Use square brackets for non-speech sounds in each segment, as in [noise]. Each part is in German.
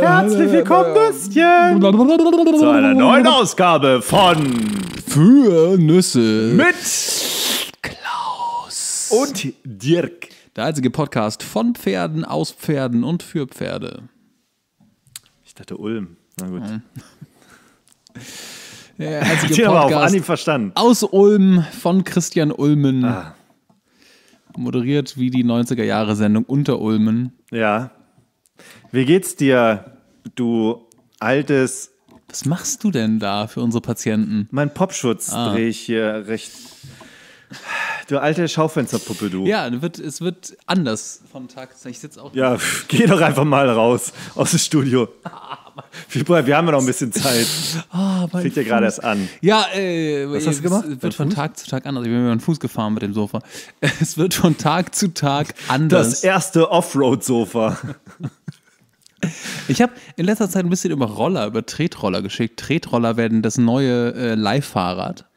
Herzlich willkommen, Nüsschen! Zu einer neuen Ausgabe von Für Nüsse mit Klaus und Dirk. Der einzige Podcast von Pferden, aus Pferden und für Pferde. Ich dachte Ulm. Na gut. Hm. [laughs] Der ich Podcast aber auf Anhieb verstanden. aus Ulm von Christian Ulmen. Ah. Moderiert wie die 90er-Jahre-Sendung Unter Ulmen. Ja. Wie geht's dir, du altes. Was machst du denn da für unsere Patienten? Mein Popschutz ah. drehe ich hier recht Du alte Schaufensterpuppe, du. Ja, wird, es wird anders von Tag zu Tag. Ich sitze auch. Ja, pff, geh doch einfach mal raus aus dem Studio. wir, [laughs] wir haben ja noch ein bisschen Zeit. Oh, Fängt ja gerade erst an. Ja, äh, Was hast du gemacht? es wird von Tag zu Tag anders. Ich bin mir den Fuß gefahren mit dem Sofa. [laughs] Es wird von Tag zu Tag anders. Das erste Offroad-Sofa. Ich habe in letzter Zeit ein bisschen über Roller, über Tretroller geschickt. Tretroller werden das neue äh, Live-Fahrrad.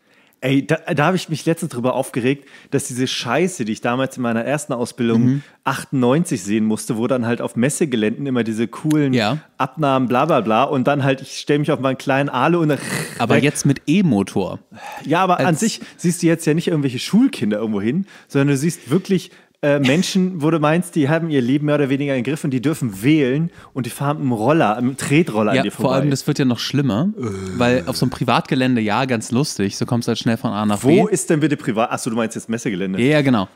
Ey, da, da habe ich mich letztens drüber aufgeregt, dass diese Scheiße, die ich damals in meiner ersten Ausbildung mhm. 98 sehen musste, wo dann halt auf Messegeländen immer diese coolen ja. Abnahmen, bla bla bla. Und dann halt, ich stelle mich auf meinen kleinen Alu und dann. Aber weg. jetzt mit E-Motor. Ja, aber Als an sich siehst du jetzt ja nicht irgendwelche Schulkinder irgendwo hin, sondern du siehst wirklich äh, Menschen, wo du meinst, die haben ihr Leben mehr oder weniger in den Griff und die dürfen wählen und die fahren mit einem Roller, mit einem Tretroller ja, an dir vorbei. Vor allem, das wird ja noch schlimmer, äh. weil auf so einem Privatgelände, ja, ganz lustig, so kommst du halt schnell von A nach B. Wo ist denn bitte privat? Achso, du meinst jetzt Messegelände. Ja, genau.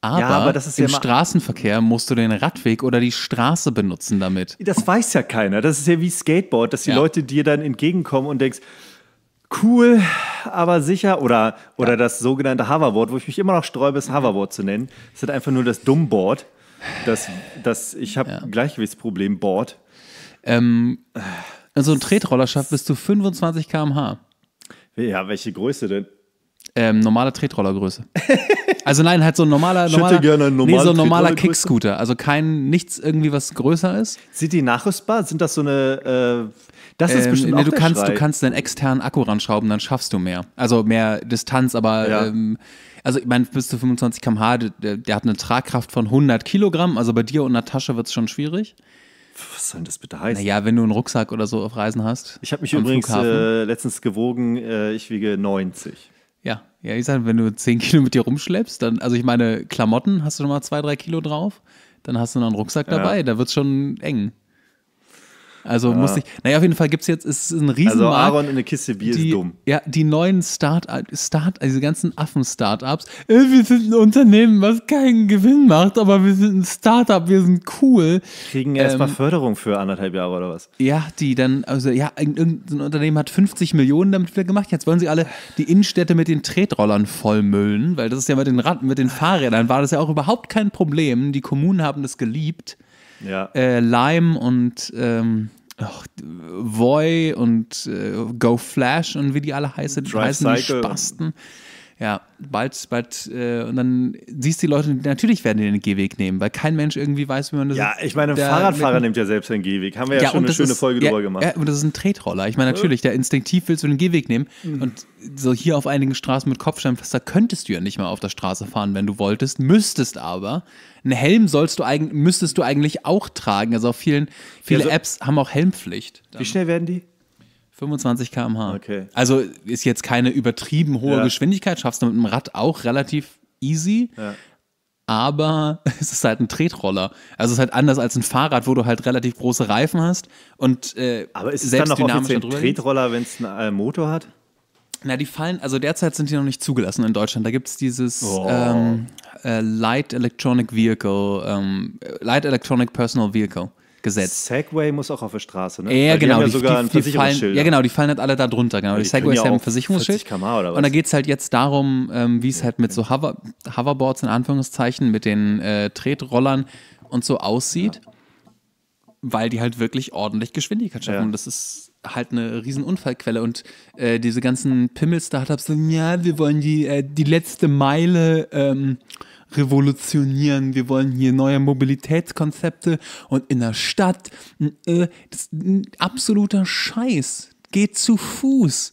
Aber, ja, aber im ja Straßenverkehr musst du den Radweg oder die Straße benutzen damit. Das weiß ja keiner. Das ist ja wie Skateboard, dass die ja. Leute dir dann entgegenkommen und denkst, cool, aber sicher oder, oder ja. das sogenannte Hoverboard, wo ich mich immer noch sträube, es mhm. Hoverboard zu nennen. Es ist einfach nur das Dummboard. Das, das, ich habe ja. Gleichgewichtsproblem Board. Ähm, also ein Tretroller schafft bis zu 25 km/h. Ja, welche Größe denn? Ähm, normale Tretrollergröße. Also nein, halt so ein normaler, normaler, gerne nee, so ein normaler Kickscooter. Also kein nichts irgendwie, was größer ist. Sind die nachrüstbar? Sind das so eine? Äh, das ist ähm, bestimmt nee, auch du der kannst, Schrei. du kannst deinen externen Akku ranschrauben, dann schaffst du mehr. Also mehr Distanz, aber ja. ähm, also ich meine, bis zu 25 km/h, der, der, hat eine Tragkraft von 100 Kilogramm. Also bei dir und einer Tasche wird es schon schwierig. Was soll denn das bitte heißen? Naja, wenn du einen Rucksack oder so auf Reisen hast. Ich habe mich übrigens äh, letztens gewogen, äh, ich wiege 90. Ja, ja, ich sage, wenn du 10 Kilo mit dir rumschleppst, dann, also ich meine, Klamotten hast du nochmal 2, 3 Kilo drauf, dann hast du noch einen Rucksack ja. dabei, da wird es schon eng. Also ja. muss ich. Naja, auf jeden Fall gibt es jetzt, ist ein riesen Also Aaron in eine Kiste Bier die, ist dumm. Ja, die neuen start ups Start, also diese ganzen Affen-Startups. Äh, wir sind ein Unternehmen, was keinen Gewinn macht, aber wir sind ein Startup, wir sind cool. Kriegen erstmal ähm, Förderung für anderthalb Jahre oder was? Ja, die dann, also ja, irgendein Unternehmen hat 50 Millionen damit wieder gemacht. Jetzt wollen sie alle die Innenstädte mit den Tretrollern vollmüllen, weil das ist ja mit den Ratten, mit den Fahrrädern war das ja auch überhaupt kein Problem. Die Kommunen haben das geliebt. Ja. Äh, Lime und ähm, ach, Voy und äh, Go Flash und wie die alle heißen, heißen die Spasten. Ja, bald, bald, äh, und dann siehst du die Leute, natürlich werden die den Gehweg nehmen, weil kein Mensch irgendwie weiß, wie man das. Ja, ich meine, ein Fahrradfahrer nimmt ja selbst den Gehweg. Haben wir ja, ja schon eine schöne ist, Folge ja, drüber gemacht. Ja, und das ist ein Tretroller. Ich meine, natürlich, der instinktiv willst du den Gehweg nehmen. Mhm. Und so hier auf einigen Straßen mit Kopfsteinpflaster könntest du ja nicht mal auf der Straße fahren, wenn du wolltest, müsstest aber. Einen Helm sollst du eigentlich, müsstest du eigentlich auch tragen. Also auf vielen, viele also, Apps haben auch Helmpflicht. Dann. Wie schnell werden die? 25 km/h. Okay. Also ist jetzt keine übertrieben hohe ja. Geschwindigkeit, schaffst du mit dem Rad auch relativ easy. Ja. Aber [laughs] es ist halt ein Tretroller. Also es ist halt anders als ein Fahrrad, wo du halt relativ große Reifen hast und äh, Aber ist es dann noch ein Tretroller, wenn es einen äh, Motor hat? Na, die fallen, also derzeit sind die noch nicht zugelassen in Deutschland. Da gibt es dieses oh. ähm, äh, Light Electronic Vehicle, ähm, Light Electronic Personal Vehicle gesetzt. Segway muss auch auf der Straße, ne? Ja, genau. Die, ja sogar die, die fallen, ja, genau, die fallen halt alle da drunter. Genau. Ja, die, die Segways ja haben ein Versicherungsschild. Und da geht es halt jetzt darum, ähm, wie es halt mit so Hover, Hoverboards in Anführungszeichen, mit den äh, Tretrollern und so aussieht. Weil die halt wirklich ordentlich Geschwindigkeit schaffen. Und das ist halt eine riesen Unfallquelle und äh, diese ganzen Pimmel-Startups so, ja, wir wollen die, äh, die letzte Meile ähm, revolutionieren, wir wollen hier neue Mobilitätskonzepte und in der Stadt, äh, das ist ein absoluter Scheiß. Geht zu Fuß.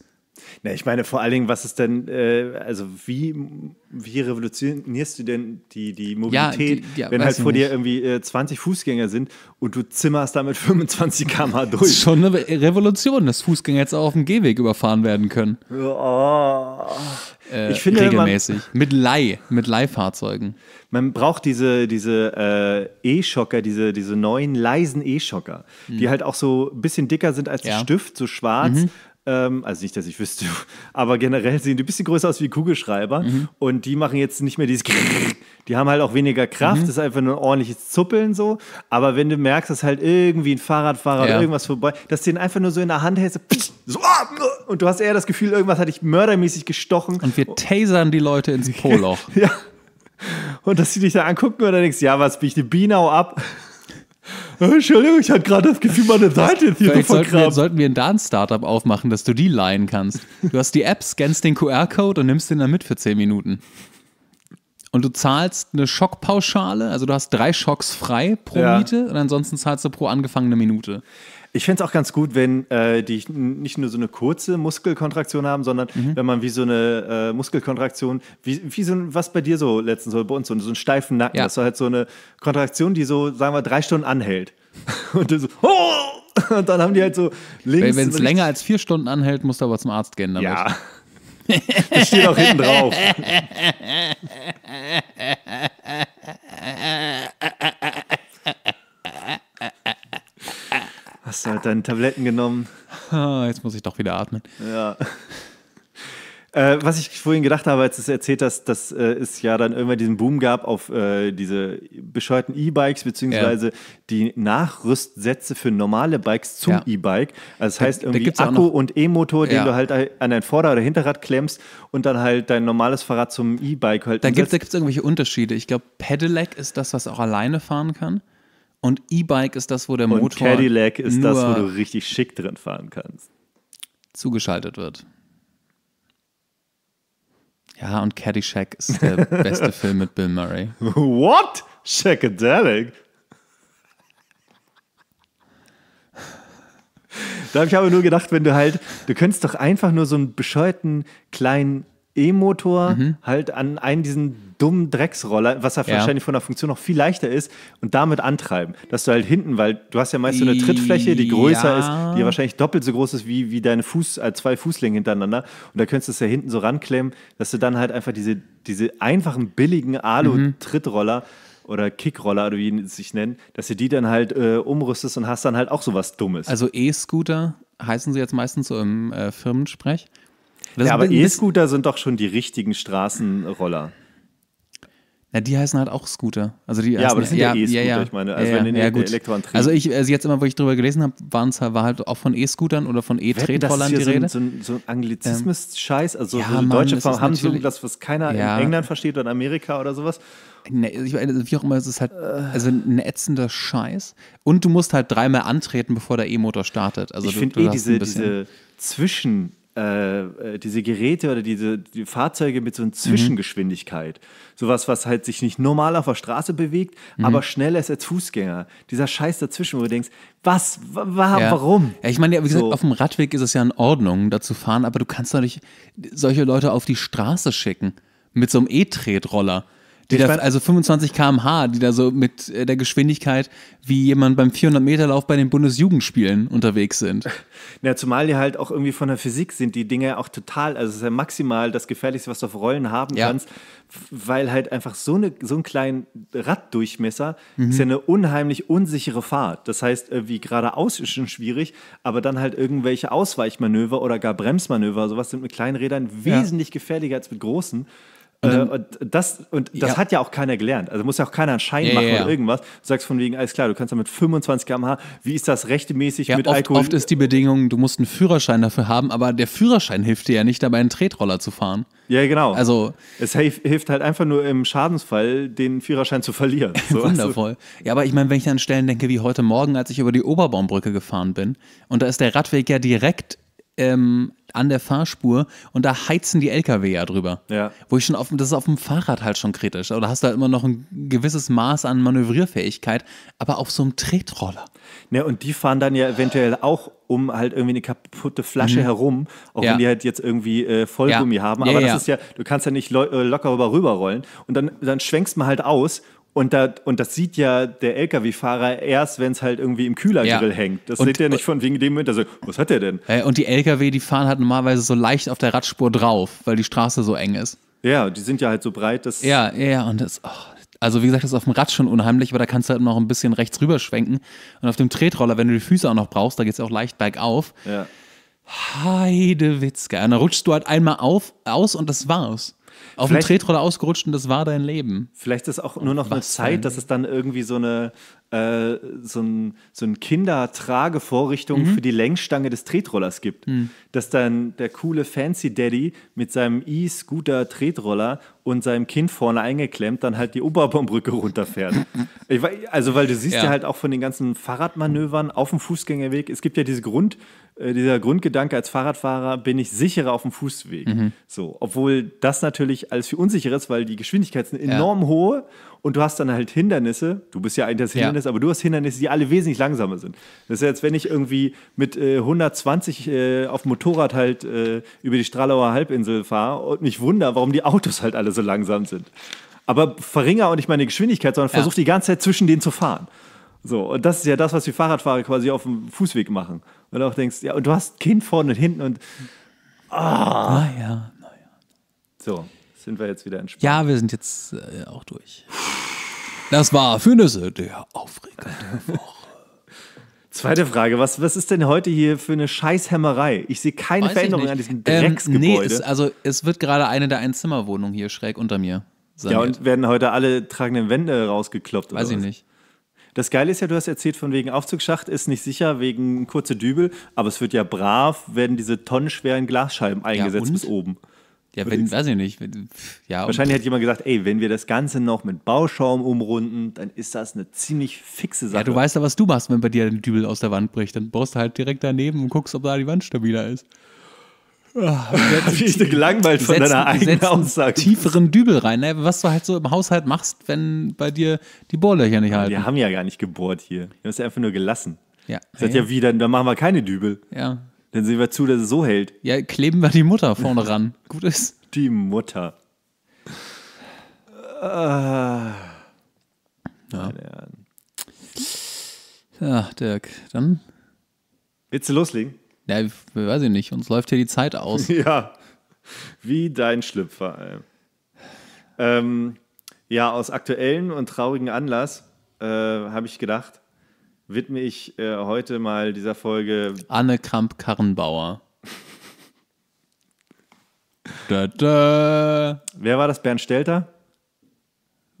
Na, ich meine vor allen Dingen, was ist denn, äh, also wie, wie revolutionierst du denn die, die Mobilität, ja, die, ja, wenn halt vor dir irgendwie äh, 20 Fußgänger sind und du zimmerst damit 25 km durch? Das ist schon eine Revolution, dass Fußgänger jetzt auch auf dem Gehweg überfahren werden können. Oh. Äh, ich finde, regelmäßig. Man, mit Leih, mit Leihfahrzeugen. Man braucht diese, diese äh, E-Schocker, diese, diese neuen leisen E-Schocker, mhm. die halt auch so ein bisschen dicker sind als ja. Stift, so schwarz, mhm. Ähm, also nicht, dass ich wüsste, [laughs] aber generell sehen die ein bisschen größer aus wie Kugelschreiber. Mhm. Und die machen jetzt nicht mehr dieses. Die haben halt auch weniger Kraft, mhm. das ist einfach nur ein ordentliches Zuppeln so. Aber wenn du merkst, dass halt irgendwie ein Fahrradfahrer ja. oder irgendwas vorbei, dass du den einfach nur so in der Hand hältst, so, ah, und du hast eher das Gefühl, irgendwas hat dich mördermäßig gestochen. Und wir tasern die Leute ins [laughs] Poloch. ja. Und dass sie dich da angucken oder denkst, ja, was bin ich, eine Bienau ab? [laughs] Oh, Entschuldigung, ich hatte gerade das Gefühl, meine Seite ist hier Vielleicht so sollten wir, sollten wir ein Dance-Startup aufmachen, dass du die leihen kannst. Du hast die App, scannst den QR-Code und nimmst den dann mit für 10 Minuten. Und du zahlst eine Schockpauschale, also du hast drei Schocks frei pro ja. Miete und ansonsten zahlst du pro angefangene Minute. Ich fände es auch ganz gut, wenn äh, die nicht nur so eine kurze Muskelkontraktion haben, sondern mhm. wenn man wie so eine äh, Muskelkontraktion, wie, wie so ein, was bei dir so letztens so bei uns, so, so einen steifen Nacken, ja. das war halt so eine Kontraktion, die so, sagen wir, drei Stunden anhält. [laughs] Und so, oh! Und dann haben die halt so links. Wenn es länger als vier Stunden anhält, musst du aber zum Arzt gehen damit. Ja. [laughs] Das steht auch hinten drauf. [laughs] Hast du halt deine Tabletten genommen. [laughs] Ah, jetzt muss ich doch wieder atmen. Ja. [laughs] Äh, was ich vorhin gedacht habe, als du es erzählt hast, dass äh, es ja dann irgendwann diesen Boom gab auf äh, diese bescheuerten E-Bikes, beziehungsweise ja. die Nachrüstsätze für normale Bikes zum ja. E-Bike. Also das heißt irgendwie da Akku und E-Motor, den du halt an dein Vorder- oder Hinterrad klemmst und dann halt dein normales Fahrrad zum E-Bike halt. Da gibt es irgendwelche Unterschiede. Ich glaube, Pedelec ist das, was auch alleine fahren kann. Und E-Bike ist das, wo der und Cadillac ist das, wo du richtig schick drin fahren kannst. Zugeschaltet wird. Ja, und Caddyshack ist der [laughs] beste Film mit Bill Murray. What? Shackadelic? Da habe ich aber nur gedacht, wenn du halt, du könntest doch einfach nur so einen bescheuerten kleinen E-Motor mhm. halt an einen diesen dummen Drecksroller, was ja, ja, wahrscheinlich von der Funktion noch viel leichter ist, und damit antreiben. Dass du halt hinten, weil du hast ja meist so eine Trittfläche, die größer ja. ist, die wahrscheinlich doppelt so groß ist wie, wie deine Fuß, äh, zwei Fußlängen hintereinander. Und da könntest du es ja hinten so ranklemmen, dass du dann halt einfach diese, diese einfachen, billigen Alu-Trittroller mhm. oder Kickroller oder wie sie sich nennen, dass du die dann halt äh, umrüstest und hast dann halt auch sowas Dummes. Also E-Scooter heißen sie jetzt meistens so im äh, Firmensprech ja, aber E-Scooter sind doch schon die richtigen Straßenroller. Ja, die heißen halt auch Scooter. Also die ja, aber das sind ja, E-Scooter, ja, ja. ich meine. Also ja, wenn ja, gut. Also ich, also jetzt immer, wo ich drüber gelesen habe, waren's, es halt auch von E-Scootern oder von E-Tretrollern die so Rede. Ein, so ein, so ein ähm, Anglizismus-Scheiß, ähm, also so Mann, deutsche Form haben so etwas, was keiner in England versteht oder in Amerika oder sowas. Ne, ich, wie auch immer, es ist halt also ein ätzender Scheiß. Und du musst halt dreimal antreten, bevor der E-Motor startet. Also ich finde eh diese, diese Zwischen- äh, äh, diese Geräte oder diese die Fahrzeuge mit so einer mhm. Zwischengeschwindigkeit. Mhm. Sowas, was halt sich nicht normal auf der Straße bewegt, mhm. aber schneller ist als Fußgänger. Dieser Scheiß dazwischen, wo du denkst, was, wa, ja. warum? Ja, ich meine, wie gesagt, so. auf dem Radweg ist es ja in Ordnung, da zu fahren, aber du kannst doch nicht solche Leute auf die Straße schicken mit so einem E-Tretroller. Die da, also 25 km/h, die da so mit äh, der Geschwindigkeit wie jemand beim 400-Meter-Lauf bei den Bundesjugendspielen unterwegs sind. [laughs] Ja, zumal die halt auch irgendwie von der Physik sind, die Dinge auch total, also es ist ja maximal das Gefährlichste, was du auf Rollen haben ja. kannst, weil halt einfach so, eine, so einen kleinen Raddurchmesser mhm. ist ja eine unheimlich unsichere Fahrt. Das heißt, äh, wie geradeaus ist schon schwierig, aber dann halt irgendwelche Ausweichmanöver oder gar Bremsmanöver, sowas sind mit kleinen Rädern wesentlich ja. gefährlicher als mit großen. Äh, und, dann, und das, und das ja. hat ja auch keiner gelernt. Also muss ja auch keiner einen Schein ja, machen ja, oder irgendwas. Du sagst von wegen, alles klar, du kannst damit 25 km/h, wie ist das rechtmäßig mit oft, Alkohol? Oft ist die Bedingung, du musst einen Führerschein dafür haben, aber der Führerschein hilft dir ja nicht dabei, einen Tretroller zu fahren. Ja, genau. Also es hilft halt einfach nur im Schadensfall, den Führerschein zu verlieren. [laughs] So. Also Wundervoll. Ja, aber ich meine, wenn ich an Stellen denke wie heute Morgen, als ich über die Oberbaumbrücke gefahren bin, und da ist der Radweg ja direkt ähm, an der Fahrspur und da heizen die LKW ja drüber. Ja. Wo ich schon auf, das ist auf dem Fahrrad halt schon kritisch. Aber da hast du halt immer noch ein gewisses Maß an Manövrierfähigkeit, aber auf so einem Tretroller. Ne, und die fahren dann ja eventuell auch um halt irgendwie eine kaputte Flasche mhm. herum, auch ja. wenn die halt jetzt irgendwie äh, Vollgummi ja. haben. Aber das ist ja, du kannst ja nicht lo äh, locker rüberrollen. Und dann, dann schwenkst man halt aus und, da, und das sieht ja der LKW-Fahrer erst, wenn es halt irgendwie im Kühlergrill ja. hängt. Das und, sieht er nicht von wegen dem Moment, also, was hat der denn? Äh, und die LKW, die fahren halt normalerweise so leicht auf der Radspur drauf, weil die Straße so eng ist. Ja, die sind ja halt so breit, dass. Ja, ja, und das. Oh, also, wie gesagt, das ist auf dem Rad schon unheimlich, aber da kannst du halt noch ein bisschen rechts rüberschwenken. Und auf dem Tretroller, wenn du die Füße auch noch brauchst, da geht es auch leicht bergauf. Ja. Heidewitzka. Und dann rutschst du halt einmal auf, aus und das war's. Auf dem Tretroller ausgerutscht und das war dein Leben. Vielleicht ist auch nur noch Was eine Zeit, dass es dann irgendwie so eine äh, so ein, so ein Kindertragevorrichtung mhm. für die Lenkstange des Tretrollers gibt. Mhm. Dass dann der coole Fancy Daddy mit seinem E-Scooter Tretroller und seinem Kind vorne eingeklemmt dann halt die Oberbaumbrücke runterfährt. [laughs] ich, also weil du siehst ja. ja halt auch von den ganzen Fahrradmanövern auf dem Fußgängerweg, es gibt ja diese Grund äh, dieser Grundgedanke als Fahrradfahrer bin ich sicherer auf dem Fußweg. Mhm. So, obwohl das natürlich natürlich als viel unsicheres, weil die Geschwindigkeit ist enorm ja. hohe und du hast dann halt Hindernisse. Du bist ja ein das Hindernis, ja. aber du hast Hindernisse, die alle wesentlich langsamer sind. Das ist jetzt, wenn ich irgendwie mit äh, 120 äh, auf dem Motorrad halt äh, über die Stralauer Halbinsel fahre und mich wundere, warum die Autos halt alle so langsam sind. Aber verringere auch nicht meine Geschwindigkeit, sondern ja. versuche die ganze Zeit zwischen denen zu fahren. So, und das ist ja das, was die Fahrradfahrer quasi auf dem Fußweg machen. Und auch denkst, ja, und du hast Kind vorne und hinten und. Ah, oh. naja, naja. So sind wir jetzt wieder entspannt. Ja, wir sind jetzt äh, auch durch. Das war für Nüsse der aufregende Woche. [laughs] Zweite Frage, was, was ist denn heute hier für eine Scheißhämmerei? Ich sehe keine Weiß Veränderung an diesem Drecksgebäude. Ähm, nee, es, also es wird gerade eine der Einzimmerwohnungen hier schräg unter mir. Saniert. Ja, und werden heute alle tragenden Wände rausgekloppt? Weiß ich was? nicht. Das Geile ist ja, du hast erzählt, von wegen Aufzugsschacht ist nicht sicher, wegen kurze Dübel, aber es wird ja brav, werden diese tonnenschweren Glasscheiben eingesetzt ja, bis oben. Ja, wenn, weiß ich nicht. Wenn, ja, Wahrscheinlich hat jemand gesagt, ey, wenn wir das Ganze noch mit Bauschaum umrunden, dann ist das eine ziemlich fixe Sache. Ja, du weißt ja, was du machst, wenn bei dir ein Dübel aus der Wand bricht. Dann baust du halt direkt daneben und guckst, ob da die Wand stabiler ist. Ah, Richtig [laughs] gelangweilt von deiner eigenen Aussage. tieferen Dübel rein, ne? was du halt so im Haushalt machst, wenn bei dir die Bohrlöcher nicht halten. Wir haben ja gar nicht gebohrt hier. Wir haben es ja einfach nur gelassen. Ja. Ich ja. ja, wie, dann machen wir keine Dübel. Ja. Dann sehen wir zu, dass es so hält. Ja, kleben wir die Mutter vorne ran. [laughs] Gut ist. Die Mutter. Ah. Ja. ja, Dirk, dann. Willst du loslegen? Ja, weiß ich nicht. Uns läuft hier die Zeit aus. [laughs] ja. Wie dein Schlüpfer. Ähm, ja, aus aktuellen und traurigen Anlass äh, habe ich gedacht, widme ich äh, heute mal dieser Folge. Anne Kramp-Karrenbauer. [laughs] da, da. Wer war das? Bernd Stelter?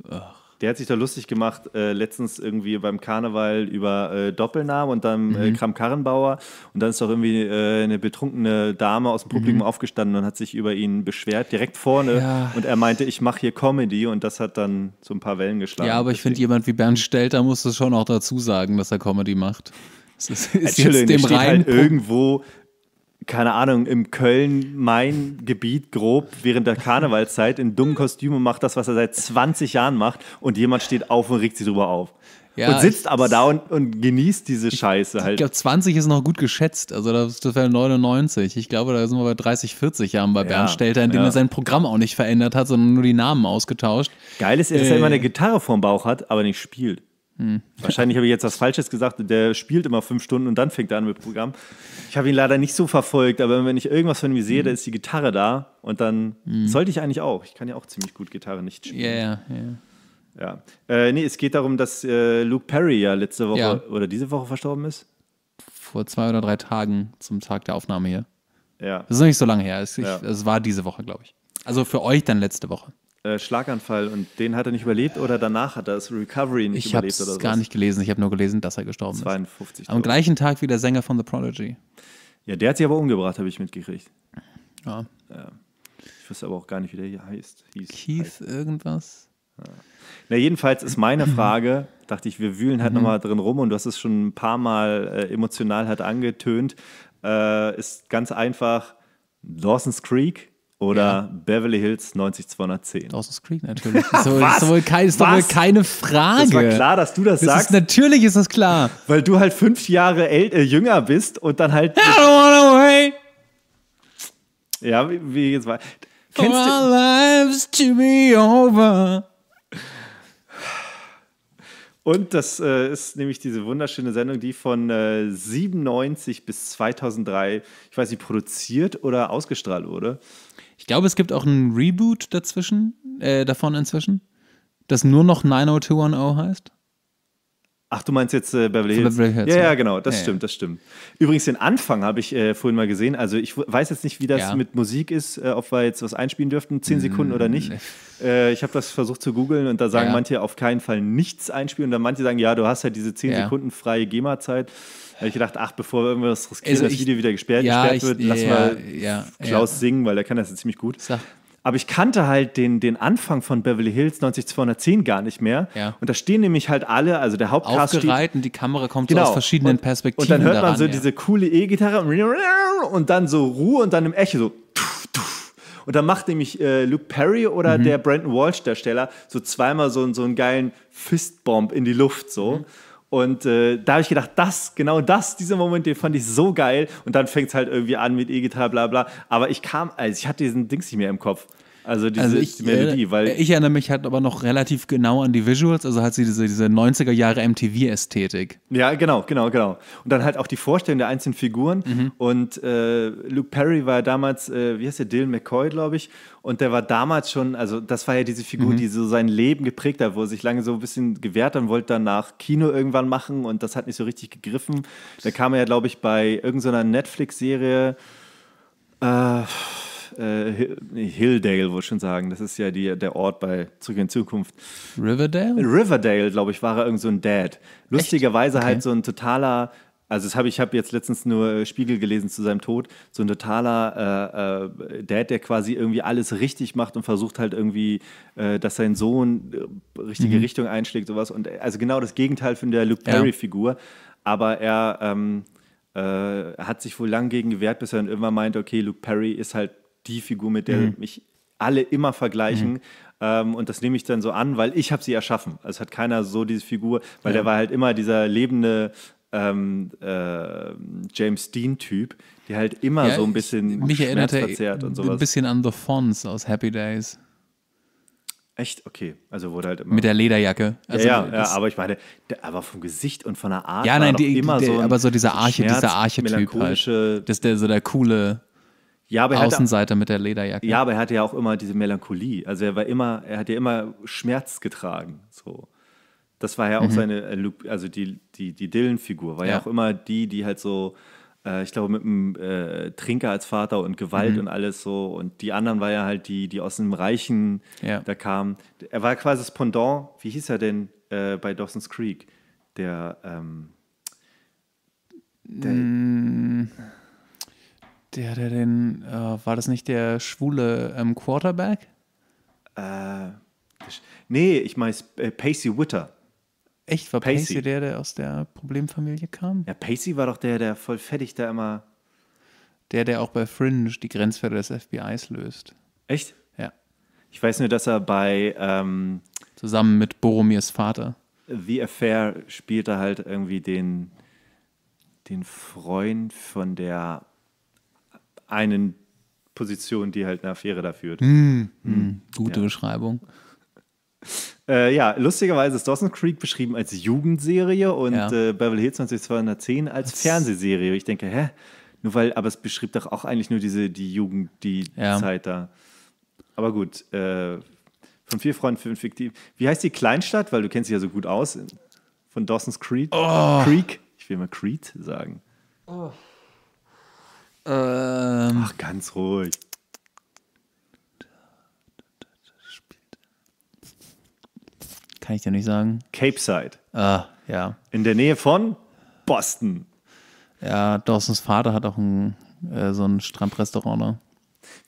Ach, der hat sich da lustig gemacht, äh, letztens irgendwie beim Karneval über äh, Doppelnamen und dann äh, mhm. äh, Kram Karrenbauer. Und dann ist doch irgendwie äh, eine betrunkene Dame aus dem Publikum mhm. aufgestanden und hat sich über ihn beschwert, direkt vorne. Ja. Und er meinte, ich mache hier Comedy und das hat dann so ein paar Wellen geschlagen. Ja, aber ich finde, jemand wie Bernd Stelter muss das schon auch dazu sagen, dass er Comedy macht. Das ist, ist jetzt dem rein halt irgendwo keine Ahnung, im Köln-Main-Gebiet grob während der Karnevalszeit in dummen Kostümen macht das, was er seit 20 Jahren macht und jemand steht auf und regt sich drüber auf. Ja, und sitzt ich, aber da und, und genießt diese Scheiße ich, halt. Ich glaube, 20 ist noch gut geschätzt. Also das, das wäre 99. Ich glaube, da sind wir bei 30, 40 Jahren bei ja, Bernd Stelter, in ja. er sein Programm auch nicht verändert hat, sondern nur die Namen ausgetauscht. Geil ist, dass äh, er immer eine Gitarre vorm Bauch hat, aber nicht spielt. Hm. Wahrscheinlich habe ich jetzt was Falsches gesagt. Der spielt immer fünf Stunden und dann fängt er an mit Programm. Ich habe ihn leider nicht so verfolgt, aber wenn ich irgendwas von ihm sehe, hm. da ist die Gitarre da und dann hm. sollte ich eigentlich auch. Ich kann ja auch ziemlich gut Gitarre nicht spielen. Yeah, yeah. Ja, äh, nee, es geht darum, dass äh, Luke Perry ja letzte Woche ja. oder diese Woche verstorben ist. Vor zwei oder drei Tagen zum Tag der Aufnahme hier. Ja. Das ist noch nicht so lange her. Es, ich, ja. es war diese Woche, glaube ich. Also für euch dann letzte Woche. Äh, Schlaganfall und den hat er nicht überlebt oder danach hat er das Recovery nicht ich überlebt oder Ich habe gar nicht gelesen, ich habe nur gelesen, dass er gestorben 52 ist. Am gleichen Tag wie der Sänger von The Prodigy. Ja, der hat sich aber umgebracht, habe ich mitgekriegt. Ja. ja. Ich wüsste aber auch gar nicht, wie der hier heißt. Hieß, Keith heißt. irgendwas? Ja. Na, jedenfalls ist meine [laughs] Frage, dachte ich, wir wühlen halt mhm. nochmal drin rum und du hast es schon ein paar Mal äh, emotional halt angetönt, äh, ist ganz einfach Dawson's Creek oder ja. Beverly Hills 90210. Dawson's Creek natürlich. [laughs] ist, Was? Ist, wohl kein, ist doch wohl keine Frage. Es war klar, dass du das, das sagst. Ist, natürlich ist das klar. Weil du halt fünf Jahre äh, jünger bist und dann halt. I don't wanna wait. Ja, wie, wie jetzt war. Kennst For our lives to be over. Und das äh, ist nämlich diese wunderschöne Sendung, die von äh, 97 bis 2003, ich weiß nicht, produziert oder ausgestrahlt wurde. Ich glaube, es gibt auch ein Reboot dazwischen, äh, davon inzwischen, das nur noch 90210 heißt. Ach, du meinst jetzt äh, Beverly Hills? Beverly Hills ja, ja, genau, das ja, stimmt, das stimmt. Übrigens, den Anfang habe ich äh, vorhin mal gesehen. Also ich weiß jetzt nicht, wie das ja. mit Musik ist, äh, ob wir jetzt was einspielen dürften, zehn Sekunden oder mm, nicht. Äh, ich habe das versucht zu googeln und da sagen ja. manche auf keinen Fall nichts einspielen und dann manche sagen, ja, du hast halt diese zehn Sekunden freie GEMA-Zeit. Da habe ich gedacht, ach, bevor wir irgendwas riskieren, also ich, das Video wieder gesperrt, gesperrt ich, wird, lass mal Klaus singen, weil er kann das ja ziemlich gut. Sag, aber ich kannte halt den, den Anfang von Beverly Hills 90210 gar nicht mehr. Ja. Und da stehen nämlich halt alle, also der Hauptcast Aufgereiht steht, und die Kamera kommt genau. so aus verschiedenen und, Perspektiven Und dann hört man so ja. diese coole E-Gitarre und dann so Ruhe und dann im Echo so und dann macht nämlich äh, Luke Perry oder mhm. der Brandon Walsh-Darsteller so zweimal so, so einen geilen Fistbomb in die Luft so. Mhm. Und äh, da habe ich gedacht, das, genau das, dieser Moment, den fand ich so geil. Und dann fängt es halt irgendwie an mit E-Gitarre, bla bla. Aber ich kam, also ich hatte diesen Dings nicht mehr im Kopf. Also diese also ich, Melodie, äh, weil. Ich erinnere mich halt aber noch relativ genau an die Visuals, also hat sie diese, diese 90er Jahre MTV-Ästhetik. Ja, genau, genau, genau. Und dann halt auch die Vorstellung der einzelnen Figuren. Mhm. Und äh, Luke Perry war damals, äh, wie heißt der, Dylan McCoy, glaube ich. Und der war damals schon, also das war ja diese Figur, mhm. die so sein Leben geprägt hat, wo er sich lange so ein bisschen gewehrt hat und wollte danach Kino irgendwann machen und das hat nicht so richtig gegriffen. Da kam er ja, glaube ich, bei irgendeiner Netflix-Serie. Äh, äh, Hilldale, wollte ich schon sagen. Das ist ja die, der Ort bei Zurück in Zukunft. Riverdale? Riverdale, glaube ich, war er irgend so ein Dad. Lustigerweise halt okay. halt so ein totaler also das habe ich habe jetzt letztens nur äh, Spiegel gelesen zu seinem Tod, so ein totaler äh, äh, Dad, der quasi irgendwie alles richtig macht und versucht halt irgendwie, äh, dass sein Sohn äh, richtige mhm. Richtung einschlägt, sowas. Und äh, also genau das Gegenteil von der Luke Perry-Figur. Ja. Aber er ähm, hat sich wohl lang gegen gewehrt, bis er dann irgendwann meint, okay, Luke Perry ist halt die Figur, mit der mhm. mich alle immer vergleichen. Mhm. Ähm, und das nehme ich dann so an, weil ich habe sie erschaffen. Also es hat keiner so diese Figur, weil ja. der war halt immer dieser lebende ähm, äh, James Dean-Typ, der halt immer ja, so ein bisschen mich erinnert er verzerrt und sowas. Ein bisschen an The Fonz aus Happy Days. Echt? Okay. Also wurde halt immer. Mit der Lederjacke. Also ja, ja, ja, aber ich meine, der, aber vom Gesicht und von der Art. Ja, nein, die, immer der, so. Aber so dieser Arche, Schmerz, dieser Archetyp. halt. Das ist der, so der coole, ja, aber Außenseiter hatte, mit der Lederjacke. Ja, aber er hatte ja auch immer diese Melancholie. Also er war immer, er hat ja immer Schmerz getragen. So. Das war ja auch mhm. seine, äh, also die, die, die Dillenfigur war ja. ja. auch immer die, die halt so, äh, ich glaube, mit einem äh, Trinker als Vater und Gewalt mhm. und alles so. Und die anderen war ja halt die, die aus dem Reichen ja. da kamen. Er war quasi das Pendant, wie hieß er denn äh, bei Dawson's Creek? Der, ähm, der mm. Der, der den, äh, war das nicht der schwule ähm, Quarterback? Äh, nee, ich meine äh, Pacey Witter. Echt? War Pacey. Pacey. der, der aus der Problemfamilie kam? Ja, Pacey war doch der, der voll fettig da immer. Der, der auch bei Fringe die Grenzwerte des FBIs löst. Echt? Ja. Ich weiß nur, dass er bei. Ähm, Zusammen mit Boromirs Vater. The Affair spielt er halt irgendwie den, den Freund von der einen Position, die halt eine Affäre da führt. Mm, mm, mm. gute ja. Beschreibung. Äh, ja, lustigerweise ist Dawson Creek beschrieben als Jugendserie und ja. äh, Beverly Hills 90210 als das Fernsehserie. Ich denke, hä? Nur weil, aber es beschrieb doch auch eigentlich nur diese, die Jugend, die ja. Zeit da. Aber gut, äh, von vier Freunden, fünf fiktiv. Wie heißt die Kleinstadt? Weil du kennst dich ja so gut aus. Von Dawson's Creek. Oh. Creek? Ich will mal Creed sagen. Oh. Ähm, Ach, ganz ruhig. Kann ich dir nicht sagen. Cape Side. Ah, ja. In der Nähe von Boston. Ja, Dawsons Vater hat auch ein, äh, so ein Strandrestaurant. Ne?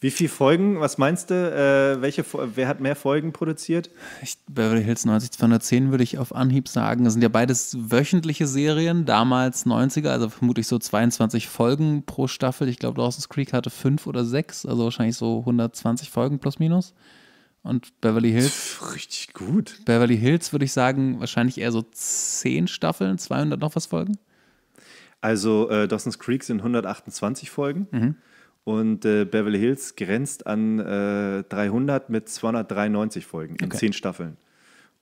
Wie viele Folgen, was meinst du, äh, welche, wer hat mehr Folgen produziert? Ich, Beverly Hills 90 210 würde ich auf Anhieb sagen. Das sind ja beides wöchentliche Serien, damals 90er, also vermutlich so 22 Folgen pro Staffel. Ich glaube, Dawson's Creek hatte fünf oder sechs, also wahrscheinlich so 120 Folgen plus minus. Und Beverly Hills. Richtig gut. Beverly Hills würde ich sagen, wahrscheinlich eher so zehn Staffeln, 200 noch was Folgen. Also äh, Dawson's Creek sind 128 Folgen. Mhm. Und äh, Beverly Hills grenzt an äh, 300 mit 293 Folgen in okay. zehn Staffeln.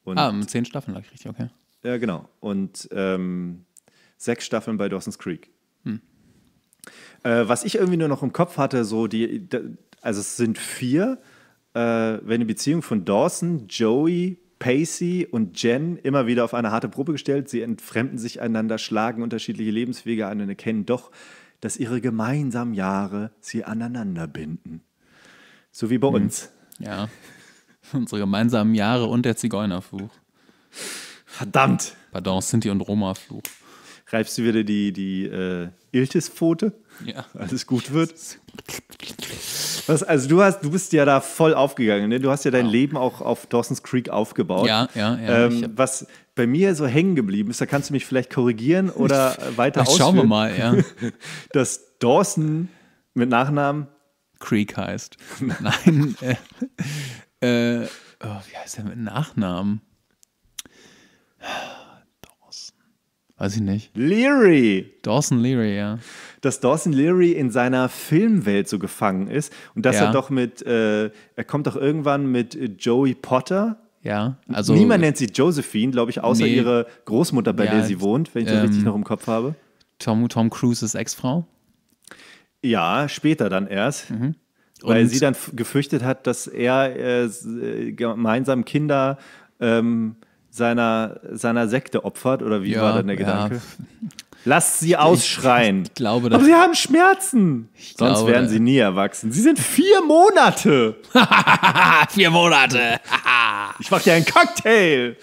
Und, ah, mit 10 Staffeln ich richtig, okay. Ja, genau. Und ähm, sechs Staffeln bei Dawson's Creek. Hm. Äh, was ich irgendwie nur noch im Kopf hatte, so die, also es sind vier, äh, wenn die Beziehung von Dawson, Joey, Pacey und Jen immer wieder auf eine harte Probe gestellt. Sie entfremden sich einander, schlagen unterschiedliche Lebenswege an und erkennen doch, dass ihre gemeinsamen Jahre sie aneinander binden. So wie bei hm. uns. Ja. [laughs] Unsere gemeinsamen Jahre und der Zigeunerfluch. Verdammt! Pardon, Sinti- und Roma-Fluch reibst du wieder die, die äh, Iltis-Pfote, ja. als es gut wird. Was, also du hast, du bist ja da voll aufgegangen. Ne? Du hast ja dein wow. Leben auch auf Dawson's Creek aufgebaut. Ja, ja, ja. Ähm, was bei mir so hängen geblieben ist, da kannst du mich vielleicht korrigieren oder [laughs] weiter Ach, ausführen. Schauen wir mal, ja. [laughs] dass Dawson mit Nachnamen Creek heißt. [laughs] Nein. äh, äh, oh, wie heißt er mit Nachnamen? Weiß ich nicht. Leary. Dawson Leary, ja. Dass Dawson Leary in seiner Filmwelt so gefangen ist und dass ja. er doch mit, äh, er kommt doch irgendwann mit äh, Joey Potter. Ja, also. Niemand nennt sie Josephine, glaube ich, außer nee. ihre Großmutter, bei ja, der sie wohnt, wenn ich das ähm, richtig noch im Kopf habe. Tom, Tom Cruises Ex-Frau. Ja, später dann erst. Mhm. Weil sie dann gefürchtet hat, dass er äh, äh gemeinsam Kinder ähm, seiner, seiner Sekte opfert? Oder wie ja, war dann der Gedanke? Ja. Lasst sie ausschreien. Ich, [laughs] ich glaube, Aber sie haben Schmerzen. Sonst glaube, werden sie nie erwachsen. Sie sind vier Monate. [laughs] vier Monate. [laughs] ich mach dir einen Cocktail.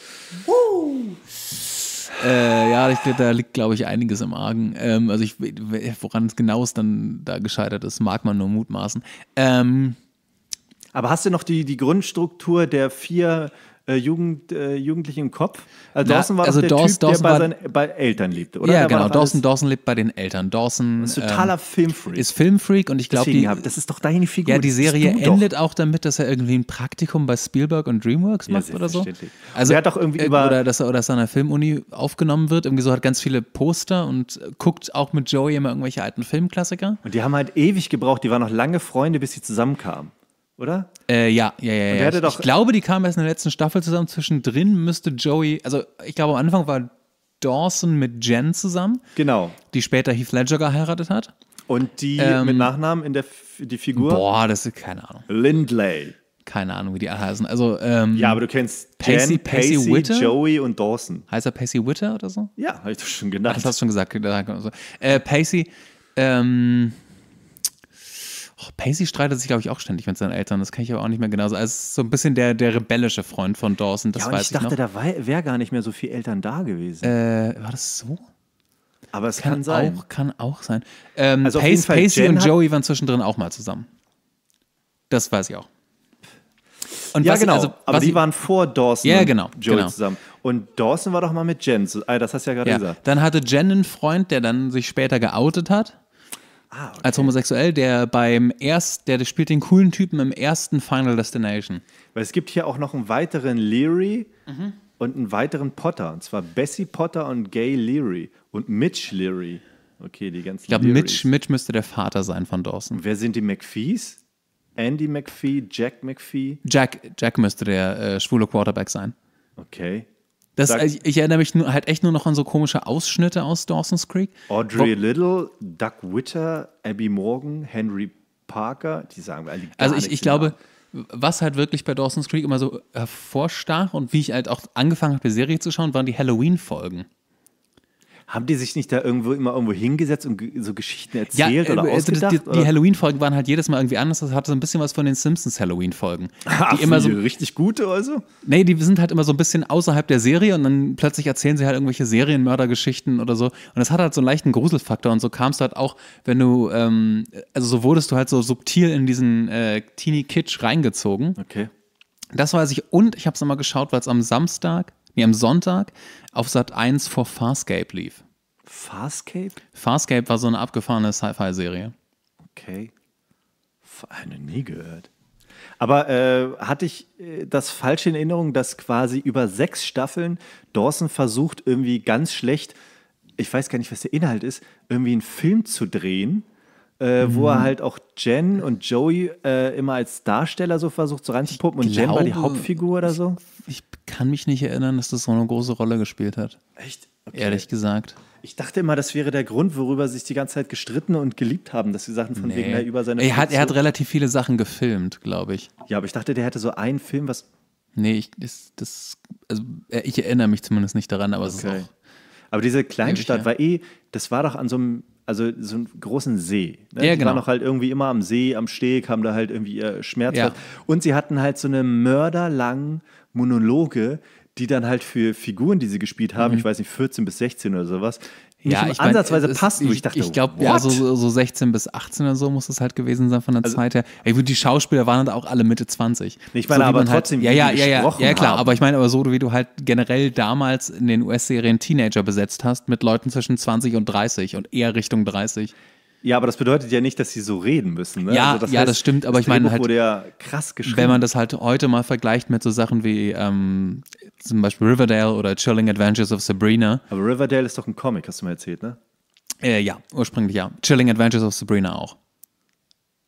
Äh, ja, ich, da liegt, glaube ich, einiges im Argen. Ähm, also, ich, woran es genau ist, dann da gescheitert ist, mag man nur mutmaßen. Ähm, Aber hast du noch die, die Grundstruktur der vier äh, Jugend, äh, Jugendliche im Kopf. Also Na, Dawson war also der Dawson, Typ, Dawson der bei, seinen, bei Eltern lebt, oder? Ja, der genau. Dawson, Dawson lebt bei den Eltern. Dawson ist totaler ähm, Filmfreak. Ist Filmfreak und ich glaube, das ist doch deine Figur. Ja, die Serie endet doch. auch damit, dass er irgendwie ein Praktikum bei Spielberg und DreamWorks macht ja, oder so. Also er hat doch irgendwie äh, über oder dass er oder dass an der Filmuni aufgenommen wird. Irgendwie so hat ganz viele Poster und äh, guckt auch mit Joey immer irgendwelche alten Filmklassiker. Und die haben halt ewig gebraucht. Die waren noch lange Freunde, bis sie zusammenkamen oder? Äh, ja, ja, ja. ja. Ich, ich, glaube, die kamen erst in der letzten Staffel zusammen. Zwischendrin müsste Joey, also ich glaube, am Anfang war Dawson mit Jen zusammen. Genau. Die später Heath Ledger geheiratet hat. Und die ähm, mit Nachnamen in der F die Figur? Boah, das ist keine Ahnung. Lindley. Keine Ahnung, wie die alle heißen. Also, ähm, ja, aber du kennst Pacey, Jen, Pacey, Pacey Joey und Dawson. Heißt er Pacey Witter oder so? Ja, habe ich doch schon genannt. Das hast du schon gesagt. Äh, Pacey, ähm, Pacey streitet sich, glaube ich, auch ständig mit seinen Eltern. Das kann ich aber auch nicht mehr genauso. sagen. Also, ist so ein bisschen der, der rebellische Freund von Dawson, das ja, weiß ich dachte, ich noch. da wäre gar nicht mehr so viel Eltern da gewesen. Äh, war das so? Aber es kann, kann sein. Auch, kann auch sein. Ähm, also Pace, Pacey Jen und Joey waren zwischendrin auch mal zusammen. Das weiß ich auch. Und ja, genau. Ich, also, aber die ich, waren vor Dawson ja, genau, und Joey genau. zusammen. Und Dawson war doch mal mit Jen. Ah, das hast du ja gerade ja. gesagt. Dann hatte Jen einen Freund, der dann sich später geoutet hat. Ah, okay. Als homosexuell, der beim erst, der, spielt den coolen Typen im ersten Final Destination. Weil es gibt hier auch noch einen weiteren Leary mhm. und einen weiteren Potter. Und zwar Bessie Potter und Gay Leary und Mitch Leary. Okay, die ganzen Ich glaube, Mitch, Mitch müsste der Vater sein von Dawson. wer sind die McPhees? Andy McPhee, Jack McPhee? Jack, Jack müsste der äh, schwule Quarterback sein. Okay. Das, ich, also, ich, erinnere mich nur, halt echt nur noch an so komische Ausschnitte aus Dawson's Creek. Audrey Wo, Little, Doug Witter, Abby Morgan, Henry Parker, die sagen wir alle gar Also ich, ich glaube, was halt wirklich bei Dawson's Creek immer so hervorstach und wie ich halt auch angefangen habe, die Serie zu schauen, waren die Halloween-Folgen. Haben die sich nicht da irgendwo immer irgendwo hingesetzt und so Geschichten erzählt ja, oder äh, also ausgedacht? Die, die Halloween-Folgen waren halt jedes Mal irgendwie anders. Das hatte so ein bisschen was von den Simpsons Halloween-Folgen. [laughs] Die immer so richtig gute oder so? Nee, die sind halt immer so ein bisschen außerhalb der Serie und dann plötzlich erzählen sie halt irgendwelche Serienmördergeschichten oder so. Und das hat halt so einen leichten Gruselfaktor und so kamst du halt auch, wenn du, ähm, also so wurdest du halt so subtil in diesen äh, Teeny Kitsch reingezogen. Okay. Das weiß ich und ich habe es nochmal geschaut, weil es am Samstag die am Sonntag auf Sat 1 vor Farscape lief. Farscape? Farscape war so eine abgefahrene Sci-Fi-Serie. Okay. Eine nie gehört. Aber äh, hatte ich äh, das falsche in Erinnerung, dass quasi über sechs Staffeln Dawson versucht, irgendwie ganz schlecht, ich weiß gar nicht, was der Inhalt ist, irgendwie einen Film zu drehen, äh, mhm. wo er halt auch Jen und Joey äh, immer als Darsteller so versucht, so ranzupuppen und glaube, Jen war die Hauptfigur oder so? Ich, ich kann mich nicht erinnern, dass das so eine große Rolle gespielt hat. Echt? Okay. Ehrlich gesagt. Ich dachte immer, das wäre der Grund, worüber sie sich die ganze Zeit gestritten und geliebt haben, dass sie Sachen von nee. wegen der über seine. Er hat, er hat relativ viele Sachen gefilmt, glaube ich. Ja, aber ich dachte, der hätte so einen Film, was. Nee, ich, ist, das, also, äh, ich erinnere mich zumindest nicht daran, aber okay. es ist auch. Aber diese Kleinstadt ich, ja. war eh, das war doch an so einem, also so einem großen See. Ne? Ja, die genau. waren noch halt irgendwie immer am See, am Steg, haben da halt irgendwie ihr Schmerz. Ja. Und sie hatten halt so eine mörderlangen Monologe, die dann halt für Figuren, die sie gespielt haben, mhm. ich weiß nicht, 14 bis 16 oder sowas, ja, ich mein, ansatzweise es, passt. Ich, dachte, ich glaube, ja, so, so 16 bis 18 oder so muss es halt gewesen sein von der also, Zeit her. Ey, die Schauspieler waren halt auch alle Mitte 20. Ich meine, so, aber halt- trotzdem, halt, ja, ja, ja, ja, klar. Haben. Aber ich meine, aber so wie du halt generell damals in den US-Serien Teenager besetzt hast mit Leuten zwischen 20 und 30 und eher Richtung 30. Ja, aber das bedeutet ja nicht, dass sie so reden müssen. Ne? Ja, also das ja heißt, das stimmt, aber das ich meine halt, ja krass geschrieben. wenn man das halt heute mal vergleicht mit so Sachen wie ähm, zum Beispiel Riverdale oder Chilling Adventures of Sabrina. Aber Riverdale ist doch ein Comic, hast du mir erzählt, ne? Äh, ja, ursprünglich ja. Chilling Adventures of Sabrina auch.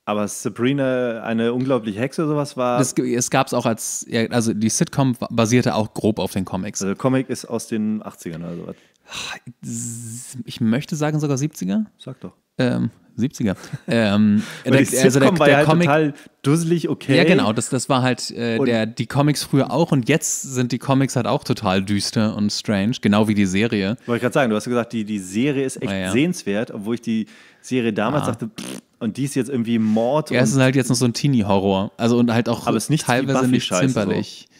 Aber Sabrina eine unglaubliche Hexe oder sowas war. Das, es gab es auch als, also die Sitcom basierte auch grob auf den Comics. Also Comic ist aus den 80ern oder sowas ich möchte sagen sogar 70er. Sag doch. Ähm, 70er. [laughs] ähm, der, also der, war der halt Comic, total dusselig, okay. Ja, genau, das, das war halt äh, der, die Comics früher auch und jetzt sind die Comics halt auch total düster und strange, genau wie die Serie. Wollte ich gerade sagen, du hast gesagt, die, die Serie ist echt ja, ah, ja. sehenswert, obwohl ich die Serie damals ah. dachte, pff, und die ist jetzt irgendwie Mord. Ja, es ist halt jetzt noch so ein Teenie-Horror. Also und halt auch aber es ist nicht teilweise nicht zimperlich. So.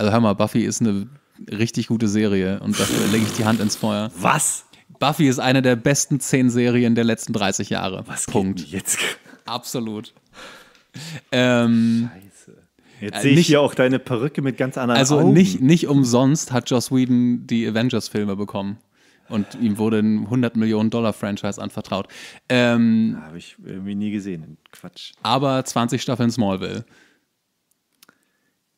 Also hör mal, Buffy ist eine richtig gute Serie und dafür lege ich die Hand ins Feuer. Was? Buffy ist eine der besten zehn Serien der letzten 30 Jahre. Was Punkt. jetzt? Absolut. Ähm, Scheiße. Jetzt äh, sehe ich nicht, hier auch deine Perücke mit ganz anderen also Augen. Also nicht, nicht umsonst hat Joss Whedon die Avengers-Filme bekommen. Und ihm wurde ein 100 Millionen Dollar Franchise anvertraut. Ähm, Habe ich irgendwie nie gesehen. Quatsch. Aber 20 Staffeln Smallville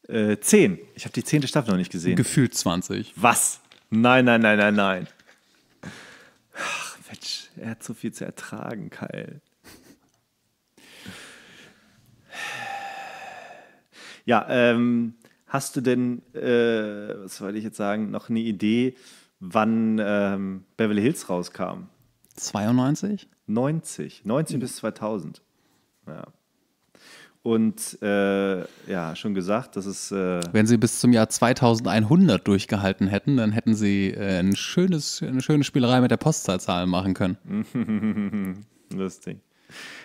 äh, 10. Ich habe die 10. Staffel noch nicht gesehen. Gefühlt 20. Was? Nein, nein, nein, nein, nein. Ach, Mensch, er hat so viel zu ertragen, Kyle. Ja, ähm, hast du denn, äh, was wollte ich jetzt sagen, noch eine Idee, wann ähm, Beverly Hills rauskam? 92? 90. 90 mhm. bis 2000. Ja. Und äh, ja, schon gesagt, das ist. Äh Wenn sie bis zum Jahr 2100 durchgehalten hätten, dann hätten sie äh, ein schönes, eine schöne Spielerei mit der Postleitzahl machen können. [laughs] Lustig.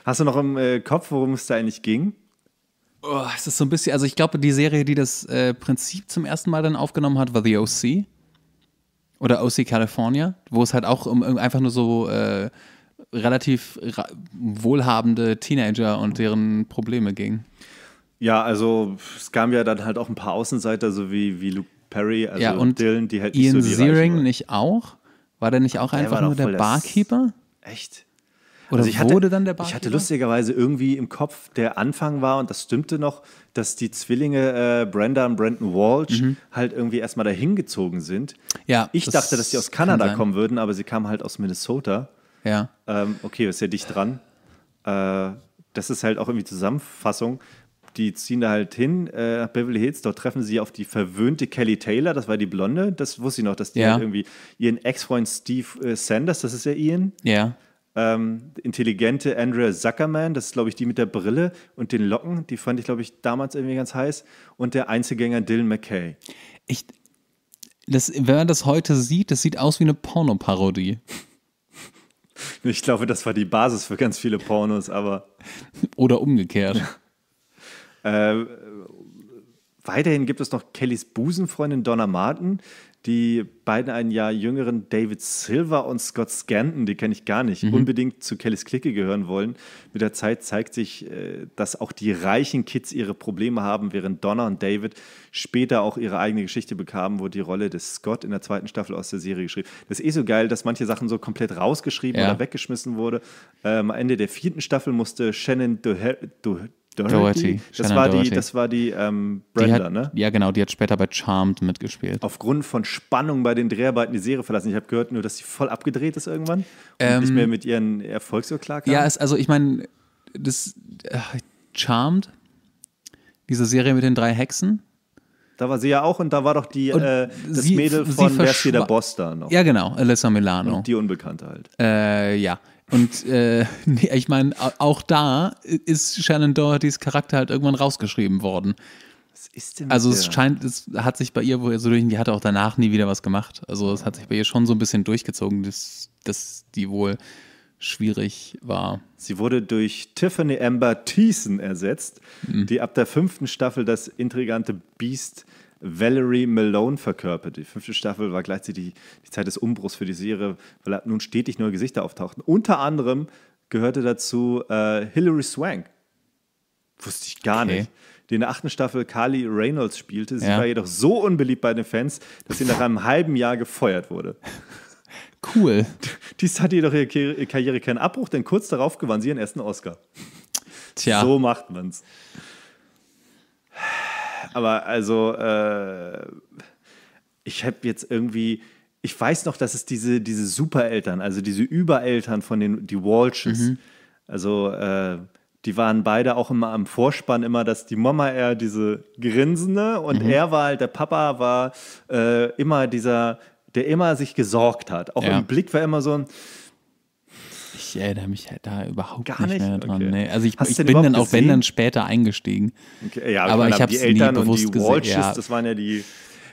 Hast du noch im äh, Kopf, worum es da eigentlich ging? Oh, es ist so ein bisschen, also ich glaube, die Serie, die das äh, Prinzip zum ersten Mal dann aufgenommen hat, war The OC. Oder OC California, wo es halt auch um, um einfach nur so äh, relativ wohlhabende Teenager und deren Probleme ging. Ja, also es kamen ja dann halt auch ein paar Außenseiter, so wie, wie Luke Perry, also ja, und Dylan, die halt nicht Ian so die Searing Reichen nicht auch? War der nicht auch einfach nur der Barkeeper? Echt? Oder also ich wurde hatte, dann der Barkeeper? Ich hatte lustigerweise irgendwie im Kopf, der Anfang war, und das stimmte noch, dass die Zwillinge äh, Brenda und Brandon Walsh mhm. halt irgendwie erstmal dahin gezogen sind. Ja, ich dachte, dass die aus Kanada kommen würden, aber sie kamen halt aus Minnesota. Ja. Ähm, okay, ist ja dicht dran. Äh, das ist halt auch irgendwie Zusammenfassung. Die ziehen da halt hin äh, nach Beverly Hills. Dort treffen sie auf die verwöhnte Kelly Taylor. Das war die Blonde. Das wusste ich noch, dass die ja. halt irgendwie ihren Ex-Freund Steve äh, Sanders, das ist ja Ian. Ja. Ähm, intelligente Andrea Zuckerman, das ist, glaube ich, die mit der Brille und den Locken. Die fand ich, glaube ich, damals irgendwie ganz heiß. Und der Einzelgänger Dylan McKay. Ich, das, wenn man das heute sieht, das sieht aus wie eine Pornoparodie. [laughs] Ich glaube, das war die Basis für ganz viele Pornos, aber. Oder umgekehrt. [laughs] äh, weiterhin gibt es noch Kellys Busenfreundin Donna Martin, die beiden ein Jahr jüngeren David Silver und Scott Scanton, die kenne ich gar nicht, mhm. unbedingt zu Kellys Clique gehören wollen. Mit der Zeit zeigt sich, äh, dass auch die reichen Kids ihre Probleme haben, während Donna und David später auch ihre eigene Geschichte bekamen, wo die Rolle des Scott in der zweiten Staffel aus der Serie geschrieben. Das ist eh so geil, dass manche Sachen so komplett rausgeschrieben ja. oder weggeschmissen wurde. Ähm, am Ende der vierten Staffel musste Shannon Doher Dorothy? Dorothy. Das, war Dorothy. Die, das war die ähm, Brenda, die hat, ne? Ja, genau, die hat später bei Charmed mitgespielt. Aufgrund von Spannung bei den Dreharbeiten die Serie verlassen. Ich habe gehört nur, dass sie voll abgedreht ist irgendwann und ähm, nicht mehr mit ihren Erfolg so klar kam. Ja, es, also ich meine, das äh, Charmed, diese Serie mit den drei Hexen. Da war sie ja auch und da war doch die, äh, das sie, Mädel von Wer ist hier der Boss da noch? Ja, genau, Alyssa Milano. Und die Unbekannte halt. Äh, ja und äh, [laughs] nee, ich meine, auch da ist Shannon Dohertys Charakter halt irgendwann rausgeschrieben worden. Was ist denn also es der? scheint, es hat sich bei ihr wohl so durch, die hat auch danach nie wieder was gemacht. Also es hat sich bei ihr schon so ein bisschen durchgezogen, dass, dass die wohl schwierig war. Sie wurde durch Tiffany Amber Thiessen ersetzt, mhm. die ab der fünften Staffel das intrigante Biest Valerie Malone verkörpert. Die fünfte Staffel war gleichzeitig die, Zeit des Umbruchs für die Serie, weil nun stetig neue Gesichter auftauchten. Unter anderem gehörte dazu äh, Hilary Swank. Wusste ich gar okay. nicht. Die in der achten Staffel Carly Reynolds spielte. Sie ja. war jedoch so unbeliebt bei den Fans, dass sie nach einem halben Jahr gefeuert wurde. [laughs] Cool. Dies hatte jedoch ihre Karriere keinen Abbruch, denn kurz darauf gewann sie ihren ersten Oscar. Tja. So macht man's. Aber also, äh, ich habe jetzt irgendwie, ich weiß noch, dass es diese, diese Supereltern, also diese Übereltern von den, die Walshes, mhm. also äh, die waren beide auch immer am Vorspann immer, dass die Mama eher diese Grinsende und mhm. er war halt, der Papa war äh, immer dieser, der immer sich gesorgt hat. Auch ja. im Blick war immer so ein, ich erinnere mich halt da überhaupt Gar nicht, mehr dran. Okay. Nee. Also ich, ich bin dann auch, wenn dann später eingestiegen. Okay, ja, aber ich, ich habe es nie bewusst gesehen. Walshes, ja. Das waren ja die.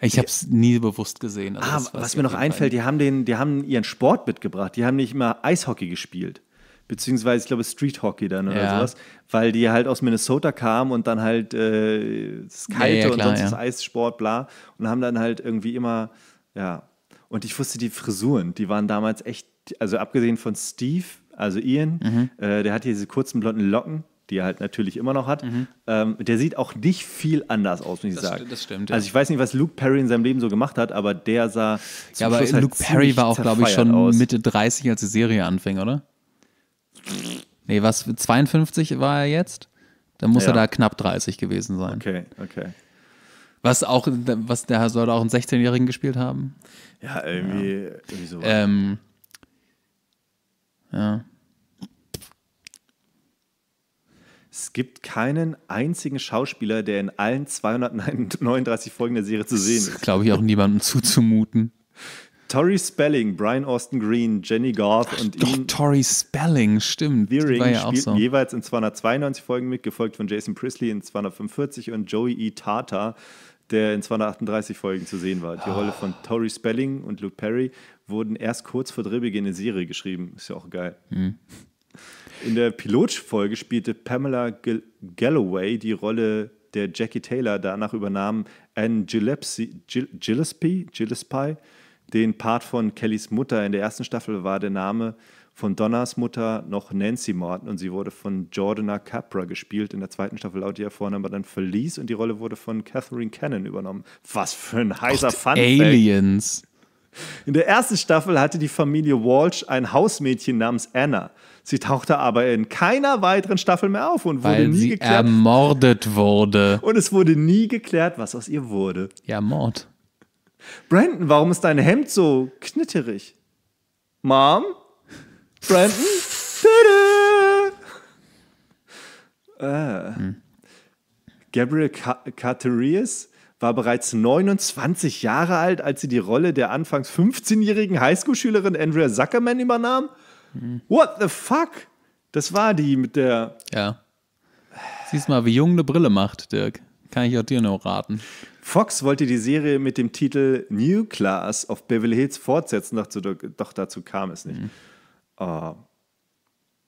Ich habe es nie bewusst gesehen. Also ah, was mir noch einfällt, die haben, den, die haben ihren Sport mitgebracht. Die haben nicht immer Eishockey gespielt. Beziehungsweise, ich glaube, Street Hockey dann oder ja. sowas. Weil die halt aus Minnesota kamen und dann halt äh, das Kalte ja, ja, klar, und sonst das Eissport, bla. Und haben dann halt irgendwie immer, ja. Und ich wusste, die Frisuren, die waren damals echt, also abgesehen von Steve, also Ian, mhm. äh, der hat diese kurzen blonden Locken die er halt natürlich immer noch hat, mhm. ähm, der sieht auch nicht viel anders aus, muss ich das sagen. das stimmt. Ja. Also ich weiß nicht, was Luke Perry in seinem Leben so gemacht hat, aber der sah. Ja, aber halt Luke Perry war auch, glaube ich, schon aus. Mitte 30, als die Serie anfing, oder? Nee, was, 52 war er jetzt? Dann muss ja. er da knapp 30 gewesen sein. Okay, okay. Was auch, was der soll auch einen 16-Jährigen gespielt haben? Ja, irgendwie, ja. irgendwie so. Ähm, ja. Es gibt keinen einzigen Schauspieler, der in allen 239 Folgen der Serie zu sehen ist. Das glaube ich auch niemandem zuzumuten. Tori Spelling, Brian Austin Green, Jenny Garth Ach, und doch, Ian Tori Spelling, stimmt. Deering ja spielten so. jeweils in 292 Folgen mit, gefolgt von Jason Priestley in 245 und Joey E. Tata, der in 238 Folgen zu sehen war. Die Rolle von Tori Spelling und Luke Perry wurden erst kurz vor Drehbeginn der Serie geschrieben. Ist ja auch geil. Mhm. In der Pilotfolge spielte Pamela G Galloway die Rolle der Jackie Taylor. Danach übernahm Anne Gillespie, Gillespie, Gillespie den Part von Kellys Mutter. In der ersten Staffel war der Name von Donnas Mutter noch Nancy Morton und sie wurde von Jordana Capra gespielt. In der zweiten Staffel lautet ihr Vorname dann verließ und die Rolle wurde von Catherine Cannon übernommen. Was für ein heißer Gott, Fun. Aliens. Ey. In der ersten Staffel hatte die Familie Walsh ein Hausmädchen namens Anna. Sie tauchte aber in keiner weiteren Staffel mehr auf und wurde Weil nie sie geklärt. ermordet wurde. Und es wurde nie geklärt, was aus ihr wurde. Ja, Mord. Brandon, warum ist dein Hemd so knitterig? Mom? Brandon? äh. hm. Gabriel Caterius war bereits 29 Jahre alt, als sie die Rolle der anfangs 15-jährigen Highschool-Schülerin Andrea Zuckerman übernahm. Mhm. What the fuck? Das war die mit der. Ja. Siehst mal, wie jung eine Brille macht, Dirk. Kann ich auch dir nur raten. Fox wollte die Serie mit dem Titel New Class auf Beverly Hills fortsetzen, doch, dazu kam es nicht. Mhm. Oh.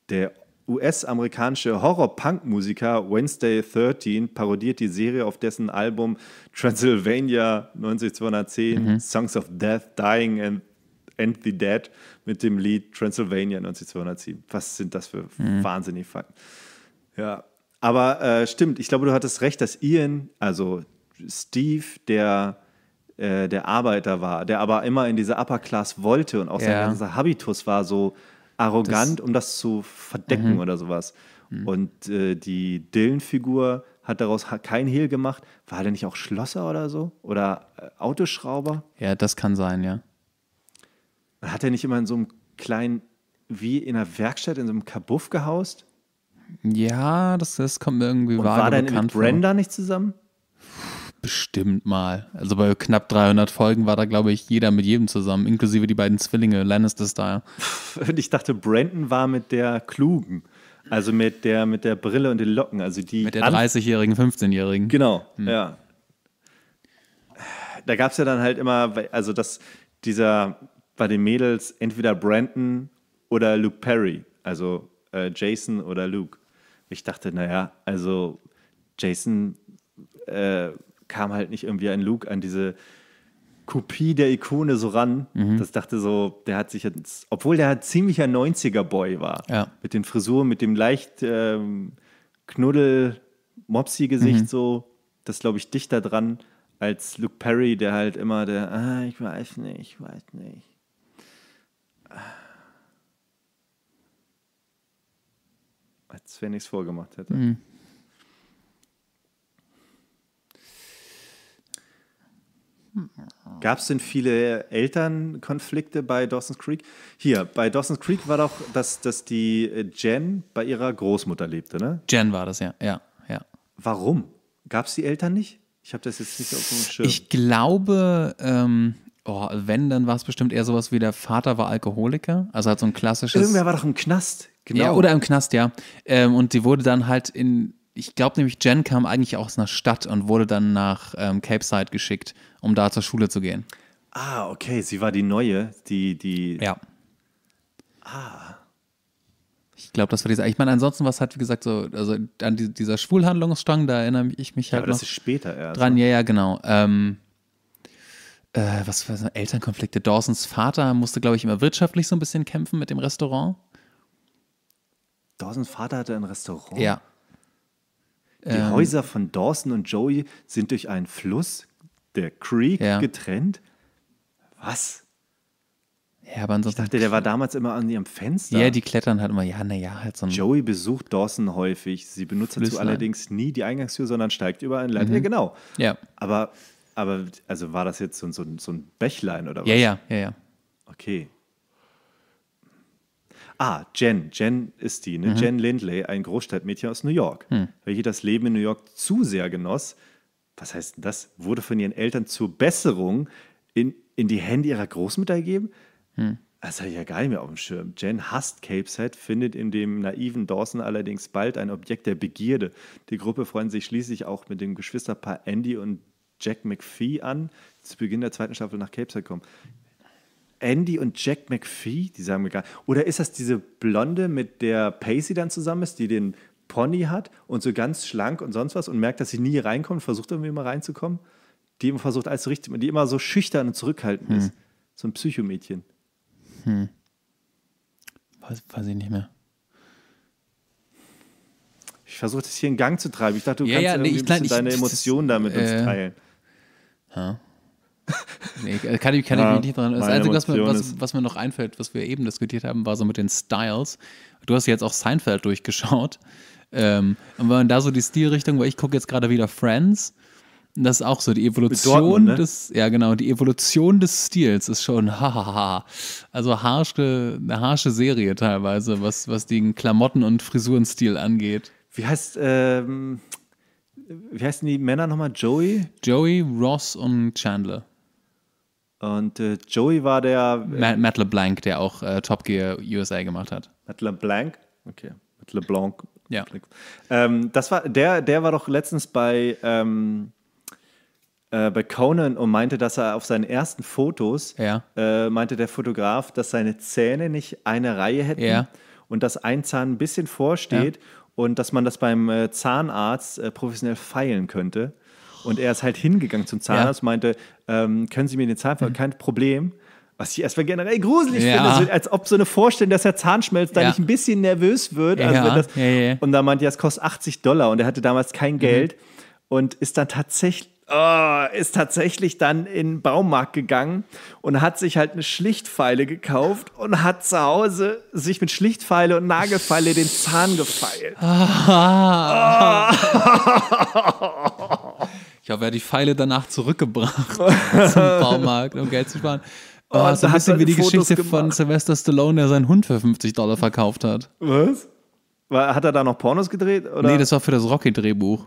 Der US-amerikanische Horror-Punk-Musiker Wednesday 13 parodiert die Serie auf dessen Album Transylvania 90210 mhm. Songs of Death, Dying and, and the Dead mit dem Lied Transylvania 90210. Was sind das für mhm. wahnsinnige Fakten? Ja, aber äh, stimmt, ich glaube, du hattest recht, dass Ian, also Steve, der äh, der Arbeiter war, der aber immer in diese Upper Class wollte und auch ja. sein ganzer Habitus war so arrogant, das, um das zu verdecken aha. Mhm. oder sowas. Mhm. Und äh, die Dillenfigur hat daraus kein Hehl gemacht. War der nicht auch Schlosser oder so? Oder äh, Autoschrauber? Ja, das kann sein, ja. Hat er nicht immer in so einem kleinen, wie in einer Werkstatt, in so einem Kabuff gehaust? Ja, das, das kommt mir irgendwie wahr. war der mit Brenda vor. nicht zusammen? Bestimmt mal. Also bei knapp 300 Folgen war da, glaube ich, jeder mit jedem zusammen, inklusive die beiden Zwillinge, Lannister-Style. Und ich dachte, Brandon war mit der Klugen. Also mit der, mit der Brille und den Locken. Also die mit der 30-jährigen, 15-jährigen. Genau, hm. ja. Da gab es ja dann halt immer, also das, dieser bei den Mädels entweder Brandon oder Luke Perry. Also äh, Jason oder Luke. Ich dachte, naja, also Jason. Äh, kam halt nicht irgendwie ein Luke an diese Kopie der Ikone so ran. Mhm. Das dachte so, der hat sich jetzt, obwohl der halt ziemlicher 90er-Boy war, ja. mit den Frisuren, mit dem leicht ähm, Knuddel-Mopsi-Gesicht mhm. so, das glaube ich dichter dran als Luke Perry, der halt immer der, ah, ich weiß nicht, ich weiß nicht. Ah. Als wenn ich es vorgemacht hätte. Mhm. Gab es denn viele Elternkonflikte bei Dawson's Creek? Hier, bei Dawson's Creek war doch, dass, dass die äh, Jen bei ihrer Großmutter lebte, ne? Jen war das, ja. ja, ja. Warum? Gab es die Eltern nicht? Ich habe das jetzt nicht auf dem Schirm. Ich glaube, ähm, oh, wenn, dann war es bestimmt eher sowas wie der Vater war Alkoholiker. Also hat so ein klassisches. Irgendwer war doch im Knast. Genau. Ja, oder im Knast, ja. Ähm, und die wurde dann halt in ich glaube nämlich, Jen kam eigentlich aus einer Stadt und wurde dann nach ähm, Cape Side geschickt, um da zur Schule zu gehen. Ah, okay, sie war die neue, die, die. Ja. Ah. Ich glaube, das war dieser. Ich meine, ansonsten, was hat, wie gesagt, so, also an die, dieser Schwulhandlungsstrang, da erinnere ich mich halt. Ja, aber noch das ist später erst. Dran, ne? ja, ja, genau. Ähm, äh, was für Elternkonflikte. Dawsons Vater musste, glaube ich, immer wirtschaftlich so ein bisschen kämpfen mit dem Restaurant. Dawsons Vater hatte ein Restaurant? Ja. Die ähm, Häuser von Dawson und Joey sind durch einen Fluss, der Creek, ja. getrennt. Was? Ja, aber ansonsten. Ich dachte, der war damals immer an ihrem Fenster. Ja, die klettern halt immer. Ja, naja, halt so. Joey besucht Dawson häufig. Sie benutzt dazu allerdings nie die Eingangstür, sondern steigt über einen Leiter. Mhm. Ja, genau. Ja. Aber, aber, also war das jetzt so, so, so ein Bächlein oder was? Ja, ja, ja, ja. Okay ah, Jen, Jen ist die, ne? Mhm. Jen Lindley, ein Großstadtmädchen aus New York, mhm. welche das Leben in New York zu sehr genoss. Was heißt das? Wurde von ihren Eltern zur Besserung in, in die Hände ihrer Großmutter gegeben? Mhm. Das hatte ich ja gar nicht mehr auf dem Schirm. Jen hasst Cape Capeshead, findet in dem naiven Dawson allerdings bald ein Objekt der Begierde. Die Gruppe freut sich schließlich auch mit dem Geschwisterpaar Andy und Jack McPhee an, zu Beginn der zweiten Staffel nach Cape Capeside kommen. Andy und Jack McPhee, die sagen mir gar Oder ist das diese Blonde, mit der Pacey dann zusammen ist, die den Pony hat und so ganz schlank und sonst was und merkt, dass sie nie reinkommt, versucht irgendwie mal reinzukommen? Die immer versucht, alles zu richten, die immer so schüchtern und zurückhaltend hm. ist. So ein Psychomädchen. Hm. Weiß, weiß ich nicht mehr. Ich versuche das hier in Gang zu treiben. Ich dachte, du ja, kannst ja, nee, ich, ein bisschen ich, deine Emotionen damit äh, uns teilen. Ja. [laughs] Nee, äh, kann ich, kann ja, ich mich nicht dran. Das Einzige, was mir, was, was mir, noch einfällt, was wir eben diskutiert haben, war so mit den Styles. Du hast jetzt auch Seinfeld durchgeschaut. Ähm, und wenn da so die Stilrichtung, weil ich gucke jetzt gerade wieder Friends. Das ist auch so die Evolution Dortmund, ne? des, ja genau, die Evolution des Stils ist schon [laughs] hahaha. Also harsche, eine harsche Serie teilweise, was, was den Klamotten- und Frisurenstil angeht. Wie heißt, ähm, wie heißen die Männer nochmal? Joey? Joey, Ross und Chandler. Und äh, Joey war der. Äh, Matt LeBlanc, der auch äh, Top Gear USA gemacht hat. Matt LeBlanc? Okay. Matt LeBlanc. Ja. Ähm, das war, der, der war doch letztens bei, ähm, äh, bei Conan und meinte, dass er auf seinen ersten Fotos, ja. Äh, meinte der Fotograf, dass seine Zähne nicht eine Reihe hätten ja. und dass ein Zahn ein bisschen vorsteht ja. und dass man das beim äh, Zahnarzt professionell feilen könnte. Und er ist halt hingegangen zum Zahnarzt, ja. meinte, ähm, können Sie mir den Zahn mhm. Kein Problem. Was ich erstmal generell gruselig ja. finde, als ob so eine Vorstellung, dass der Zahnschmelz da nicht ein bisschen nervös wird. Also das, und da meinte er, es kostet 80 Dollar und er hatte damals kein mhm. Geld mhm. und ist dann tatsächlich Oh, ist tatsächlich dann in den Baumarkt gegangen und hat sich halt eine Schlichtfeile gekauft und hat zu Hause sich mit Schlichtfeile und Nagelfeile den Zahn gefeilt. Ah. [laughs] [laughs] [laughs] glaube, er hat die Pfeile danach zurückgebracht [laughs] zum Baumarkt, um Geld zu sparen. Oh, oh, so ein bisschen wie die Geschichte gemacht. von Sylvester Stallone, der seinen Hund für 50 Dollar verkauft hat. Was? Hat er da noch Pornos gedreht? Oder? Nee, das war für das Rocky-Drehbuch.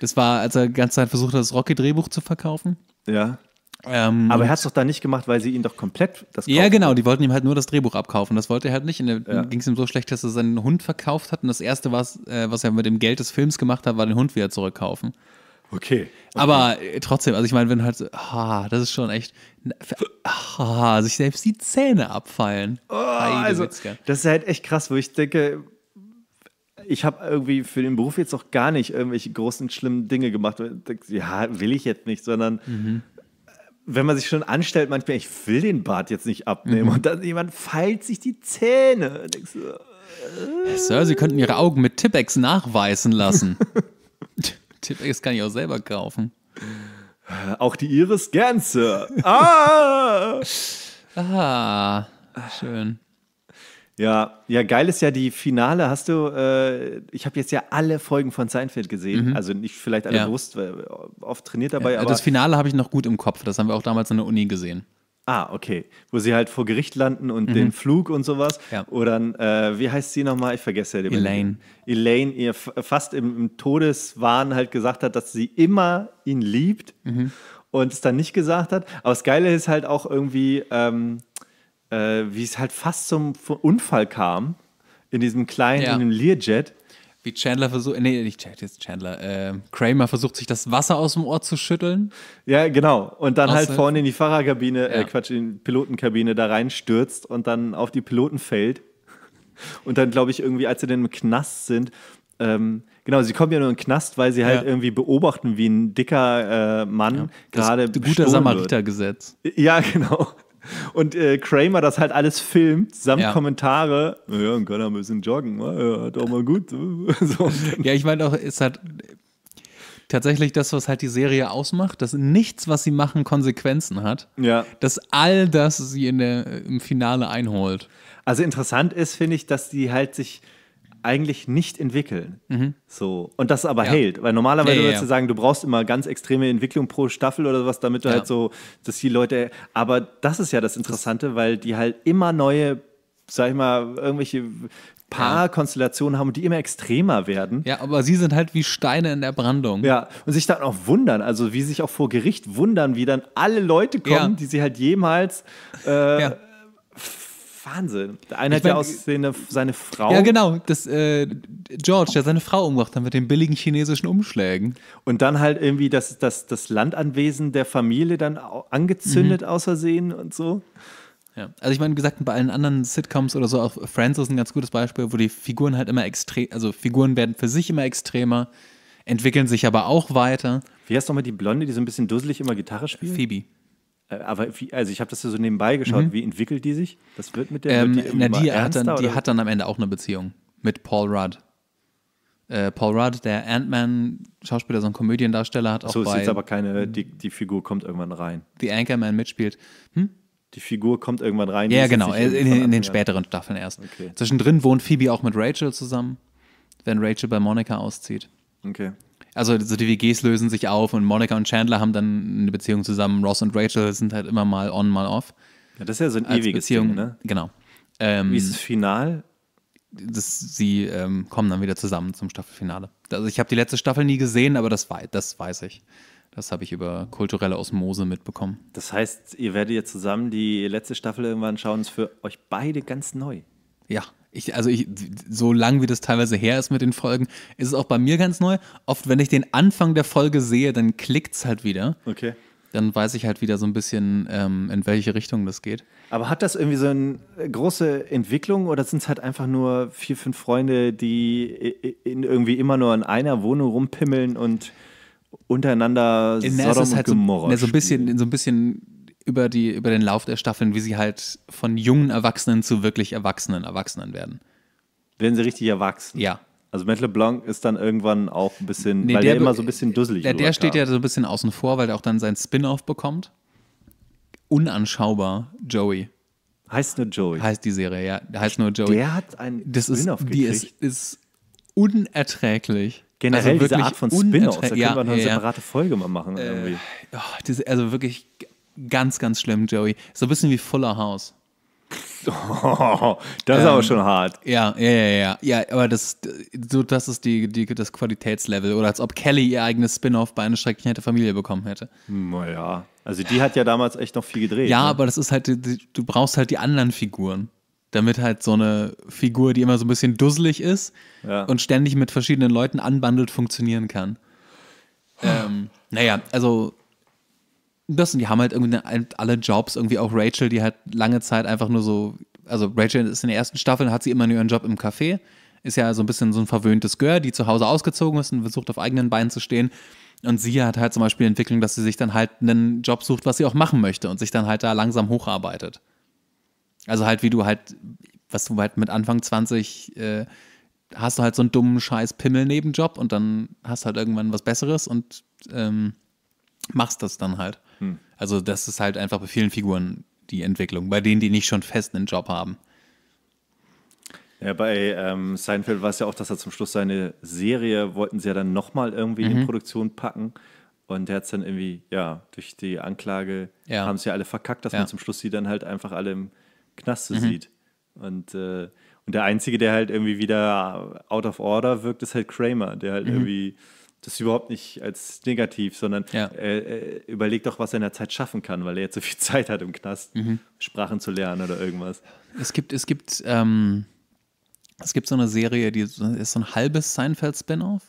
Das war, als er die ganze Zeit versucht hat, das Rocky-Drehbuch zu verkaufen. Ja. Ähm, aber er hat es doch da nicht gemacht, weil sie ihn doch komplett das Ja, genau, die wollten ihm halt nur das Drehbuch abkaufen. Das wollte er halt nicht. Und ja. ging es ihm so schlecht, dass er seinen Hund verkauft hat. Und das Erste, was, äh, was er mit dem Geld des Films gemacht hat, war den Hund wieder zurückkaufen. Okay. okay. Aber äh, trotzdem, also ich meine, wenn halt, ha, das ist schon echt, ha, sich selbst die Zähne abfallen. Oh, also, Witzke. das ist halt echt krass, wo ich denke, ich habe irgendwie für den Beruf jetzt auch gar nicht irgendwelche großen, schlimmen Dinge gemacht. Ja, will ich jetzt nicht, sondern mhm. Äh, wenn man sich schon anstellt, manchmal, ich will den Bart jetzt nicht abnehmen mhm. und dann jemand feilt sich die Zähne. Denkst du, äh. Sir, Sie könnten Ihre Augen mit Tippex nachweisen lassen. [laughs] Tippex kann ich auch selber kaufen. Auch die Iris gern, Sir. Ah! ah, schön. Ja, ja, geil ist ja die Finale. Hast du, äh, ich habe jetzt ja alle Folgen von Seinfeld gesehen. Mhm. Also nicht vielleicht alle ja. bewusst, oft trainiert dabei. Ja, also aber das Finale habe ich noch gut im Kopf. Das haben wir auch damals in der Uni gesehen. Ah, okay. Wo sie halt vor Gericht landen und mhm. den Flug und sowas. Ja. Oder äh, wie heißt sie nochmal? Ich vergesse ja den Elaine. Begriff. Elaine, ihr fast im, im, Todeswahn halt gesagt hat, dass sie immer ihn liebt mhm. und es dann nicht gesagt hat. Aber das Geile ist halt auch irgendwie, ähm, äh, wie es halt fast zum Unfall kam in diesem kleinen, ja. in Learjet wie Chandler versucht, nee, nicht Chandler, äh, Kramer versucht sich das Wasser aus dem Ohr zu schütteln. Ja, genau. Und dann halt vorne in die Fahrerkabine, äh, ja. äh, Quatsch, in die Pilotenkabine da reinstürzt und dann auf die Piloten fällt. Und dann, glaube ich, irgendwie, als sie dann im Knast sind, ähm, genau, sie kommen ja nur in den Knast, weil sie halt ja. irgendwie beobachten, wie ein dicker äh, Mann ja. gerade. Guter Samaritergesetz. Ja, [laughs] genau und äh, Kramer das halt alles filmt, samt ja. Kommentare. Ja, dann kann er ein bisschen joggen, ja, hat auch mal gut. [laughs] so. Ja, ich meine auch, es hat tatsächlich das, was halt die Serie ausmacht, dass nichts, was sie machen, Konsequenzen hat. Ja. Dass all das sie in der, im Finale einholt. Also interessant ist, finde ich, dass die halt sich eigentlich nicht entwickeln. Mhm. So. Und das aber ja. hält. Weil normalerweise ja, ja, würdest du sagen, du brauchst immer ganz extreme Entwicklung pro Staffel oder was, damit du halt so, dass die Leute. Aber das ist ja das Interessante, weil die halt immer neue, sag ich mal, irgendwelche Paarkonstellationen haben, die immer extremer werden. Ja, aber sie sind halt wie Steine in der Brandung. Ja, und sich dann auch wundern, also wie sich auch vor Gericht wundern, wie dann alle Leute kommen, ja. die sie halt jemals äh, ja. Wahnsinn. Der eine ich hat ja aus seine, Frau. Ja, genau. Das, äh, George, der seine Frau umgebracht hat mit den billigen chinesischen Umschlägen. Und dann halt irgendwie das, das, das Landanwesen der Familie dann angezündet mhm. aus und so. Ja. Also ich meine, wie gesagt, bei allen anderen Sitcoms oder so, auch Friends ist ein ganz gutes Beispiel, wo die Figuren halt immer extrem, also Figuren werden für sich immer extremer, entwickeln sich aber auch weiter. Wie heißt nochmal die Blonde, die so ein bisschen dusselig immer Gitarre spielt? Phoebe. Äh, aber wie, also ich habe das ja so nebenbei geschaut. Mhm. Wie entwickelt die sich? Das wird mit der ähm, wird die, na, die, hat dann, die hat dann am Ende auch eine Beziehung mit Paul Rudd. Äh, Paul Rudd, der Ant-Man-Schauspieler, so ein Komödiendarsteller, hat auch so, bei... So, ist jetzt aber keine... Mhm. Die, die Figur kommt irgendwann rein. Die Anchorman mitspielt. Hm? Die Figur kommt irgendwann rein. Ja, genau, in, in, in, den späteren Staffeln erst. Okay. Zwischendrin wohnt Phoebe auch mit Rachel zusammen, wenn Rachel bei Monica auszieht. Okay also so die WGs lösen sich auf und Monica und Chandler haben dann eine Beziehung zusammen. Ross und Rachel sind halt immer mal on, mal off. Ja, das ist ja so eine ewige Beziehung, Ding, ne? Genau. Ähm, Wie ist ähm, das Final? Das, sie ähm, kommen dann wieder zusammen zum Staffelfinale. Also ich habe die letzte Staffel nie gesehen, aber das, war, das weiß ich. Das habe ich über kulturelle Osmose mitbekommen. Das heißt, ihr werdet jetzt zusammen die letzte Staffel irgendwann schauen, ist für euch beide ganz neu. Ja, ich, also ich, so lang wie das teilweise her ist mit den Folgen, ist es auch bei mir ganz neu. Oft, wenn ich den Anfang der Folge sehe, dann klickt es halt wieder. Okay. Dann weiß ich halt wieder so ein bisschen, ähm, in welche Richtung das geht. Aber hat das irgendwie so eine äh, große Entwicklung oder sind es halt einfach nur vier, fünf Freunde, die äh, äh, in irgendwie immer nur in einer Wohnung rumpimmeln und untereinander in, Sodom halt und so, na, so ein bisschen, in so ein bisschen über, die, über den Lauf der Staffeln, wie sie halt von jungen Erwachsenen zu wirklich erwachsenen Erwachsenen werden. Werden sie richtig erwachsen? Ja. Also Matt LeBlanc ist dann irgendwann auch ein bisschen, nee, weil der, der, immer so ein bisschen dusselig ist. Der, der steht ja so ein bisschen außen vor, weil der auch dann sein Spin-off bekommt. Unanschaubar, Joey. Heißt nur Joey. Heißt die Serie, ja. Heißt nur Joey. Der hat einen das Spin-off ist, Die ist, ist unerträglich. Generell also diese Art von Spin-offs, da können ja, wir noch eine ja, separate Folge mal machen. Äh, irgendwie. Oh, diese, also wirklich ganz, ganz schlimm, Joey. So ein bisschen wie Fuller House. [laughs] Oh, das ist aber ähm, schon hart. Ja, ja, ja, ja. Ja, aber das, so, das ist die, die, das Qualitätslevel. Oder als ob Kelly ihr eigenes Spin-off bei einer schrecklichen hätte Familie bekommen hätte. Naja. Hm, oh also die hat ja damals echt noch viel gedreht. Ja, ne? aber das ist halt, du brauchst halt die anderen Figuren. Damit halt so eine Figur, die immer so ein bisschen dusselig ist ja. und ständig mit verschiedenen Leuten anbandelt, funktionieren kann. ähm, naja, also das und die haben halt irgendwie ne, alle Jobs, irgendwie auch Rachel, die halt lange Zeit einfach nur so, also Rachel ist in der ersten Staffel, hat sie immer nur ihren Job im Café, ist ja so ein bisschen so ein verwöhntes Girl, die zu Hause ausgezogen ist und versucht auf eigenen Beinen zu stehen. Und sie hat halt zum Beispiel Entwicklung, dass sie sich dann halt einen Job sucht, was sie auch machen möchte und sich dann halt da langsam hocharbeitet. Also halt wie du halt, was du halt mit Anfang 20 äh, hast du halt so einen dummen Scheiß Pimmel-Nebenjob und dann hast du halt irgendwann was Besseres und ähm, machst das dann halt. Hm. Also das ist halt einfach bei vielen Figuren die Entwicklung, bei denen, die nicht schon fest einen Job haben. Ja, bei ähm, Seinfeld war es ja auch, dass er zum Schluss seine Serie wollten sie ja dann nochmal irgendwie mhm. in Produktion packen. Und er hat es dann irgendwie, ja, durch die Anklage ja. haben sie ja alle verkackt, dass ja. man zum Schluss sie dann halt einfach alle im Knast mhm. sieht. Und, äh, und der Einzige, der halt irgendwie wieder out of order wirkt, ist halt Kramer, der halt mhm. irgendwie das überhaupt nicht als negativ, sondern ja. äh, äh überlegt doch, was er in der Zeit schaffen kann, weil er jetzt so viel [laughs] Zeit hat im Knast, mhm. Sprachen zu lernen oder irgendwas. Es gibt, es gibt, ähm, es gibt so eine Serie, die ist so ein halbes Seinfeld-Spin-Off.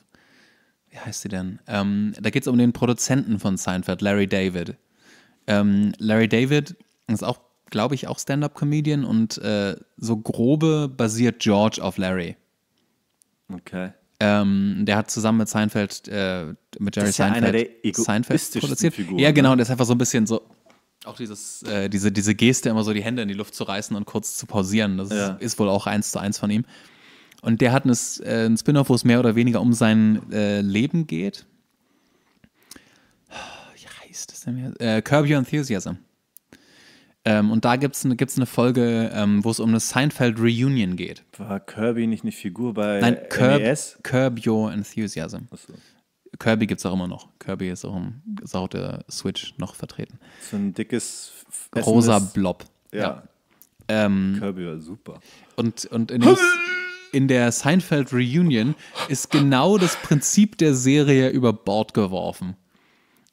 Wie heißt sie denn? Ähm, da geht es um den Produzenten von Seinfeld, Larry David. Ähm, Larry David ist auch, glaube ich, auch Stand-Up-Comedian und äh, so grobe basiert George auf Larry. Okay. Ähm, der hat zusammen mit Seinfeld, äh, mit Jerry das ist Seinfeld, ja einer der Seinfeld produziert. Figuren, ja, genau, ne? der ist einfach so ein bisschen so, auch dieses, äh, diese, diese Geste, immer so die Hände in die Luft zu reißen und kurz zu pausieren. Das ja. ist, ist, wohl auch eins zu eins von ihm. Und der hat eine, äh, einen Spin-off, wo es mehr oder weniger um sein äh, Leben geht. Wie heißt das denn? Äh, Curb Your Enthusiasm. Ähm, und da gibt es gibt's eine Folge, ähm, wo es um eine Seinfeld-Reunion geht. War Kirby nicht eine Figur bei Nein, Curb, NES? Curb Your Enthusiasm. Achso. Kirby gibt es auch immer noch. Kirby ist auch, im, ist Switch noch vertreten. So ein dickes Fessendes. rosa Blob. Ja. ja. Ähm, Kirby war super. Und, und in, dem, [laughs] in der Seinfeld Reunion ist genau das Prinzip der Serie über Bord geworfen.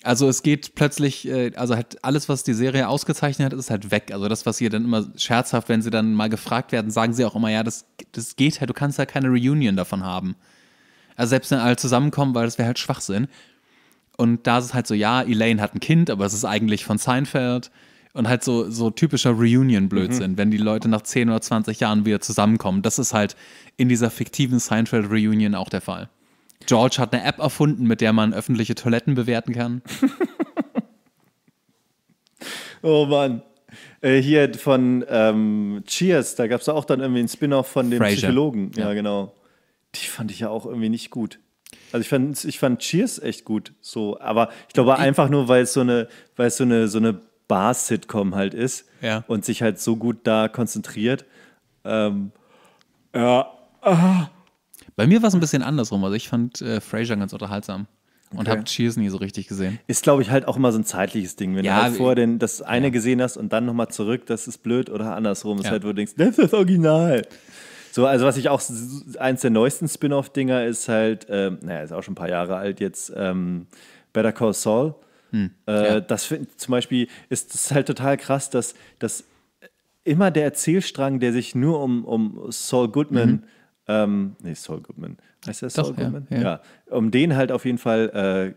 Also es geht plötzlich, äh, also halt alles, was die Serie ausgezeichnet hat, ist halt weg. Also das, was ihr dann immer scherzhaft, wenn sie dann mal gefragt werden, sagen sie auch immer, ja, das, das geht halt, du kannst halt keine Reunion davon haben. Also selbst wenn alle zusammenkommen, weil das wäre halt Schwachsinn. Und da ist es halt so, ja, Elaine hat ein Kind, aber es ist eigentlich von Seinfeld. Und halt so, so typischer Reunion-Blödsinn, mhm. wenn die Leute nach 10 oder 20 Jahren wieder zusammenkommen. Das ist halt in dieser fiktiven Seinfeld-Reunion auch der Fall. George hat eine App erfunden, mit der man öffentliche Toiletten bewerten kann. [laughs] oh Mann. Äh, hier von ähm, Cheers, da gab es auch dann irgendwie einen Spin-off von dem Frasier. Psychologen. Ja. ja, genau. Die fand ich ja auch irgendwie nicht gut. Also ich fand, ich fand Cheers echt gut. So, aber ich glaube einfach nur, weil es so eine, es so eine, so eine Bar-Sitcom halt ist ja. und sich halt so gut da konzentriert. Ähm, ja. Ah. Bei mir war es ein bisschen andersrum. Also ich fand äh, Frasier ganz unterhaltsam. Okay. Und habe Cheers nie so richtig gesehen. Ist, glaube ich, halt auch immer so ein zeitliches Ding. Wenn ja, du halt vorher den, das eine ja. gesehen hast und dann nochmal zurück, das ist blöd oder andersrum. Ist ja. halt, wo du denkst, das ist das Original. So, also was ich auch, eins der neuesten Spin-Off-Dinger ist halt, ähm, naja, ist auch schon ein paar Jahre alt jetzt, ähm, Better Call Saul. Hm, äh, ja. Das find, zum Beispiel ist, ist halt total krass, dass, dass immer der Erzählstrang, der sich nur um, um Saul Goodman mhm. Ähm, nee, Saul Goodman. Heißt der Saul Doch, Goodman? Ja, ja. ja, Um den halt auf jeden Fall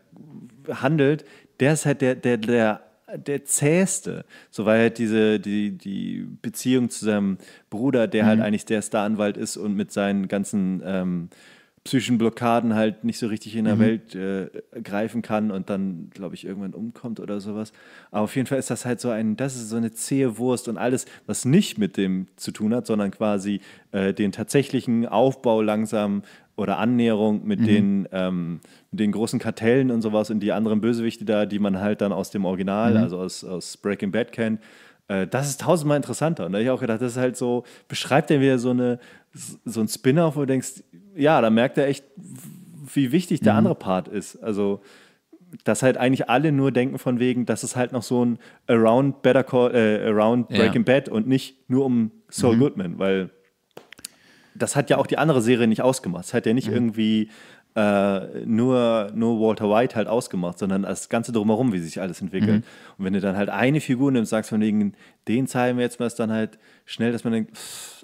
äh, handelt. Der ist halt der, der, der der zäheste, so war halt diese die, die Beziehung zu seinem Bruder, der halt mhm. halt eigentlich der Staranwalt ist und mit seinen ganzen ähm, psychischen Blockaden halt nicht so richtig in der mhm. Welt äh, greifen kann und dann, glaube ich, irgendwann umkommt oder sowas. Aber auf jeden Fall ist das halt so ein, das ist so eine zähe Wurst und alles, was nicht mit dem zu tun hat, sondern quasi äh, den tatsächlichen Aufbau langsam oder Annäherung mit, mhm. den, ähm, mit den großen Kartellen und sowas und die anderen Bösewichte da, die man halt dann aus dem Original, mhm. also aus, aus Breaking Bad kennt, äh, das ist tausendmal interessanter. Und da habe ich auch gedacht, das ist halt so, beschreibt er wieder so, eine, so einen Spin-off, wo du denkst, ja, da merkt er echt, wie wichtig der mhm. andere Part ist. Also, dass halt eigentlich alle nur denken von wegen, das ist halt noch so ein Around Better Call, äh, Around Breaking ja. Bad und nicht nur um Saul mhm. Goodman, weil das hat ja auch die andere Serie nicht ausgemacht. Es hat ja nicht mhm. irgendwie äh, nur, nur Walter White halt ausgemacht, sondern das Ganze drumherum, wie sich alles entwickelt. Mhm. Und wenn du dann halt eine Figur nimmst, sagst von wegen, den zeigen wir jetzt mal, ist dann halt schnell, dass man denkt,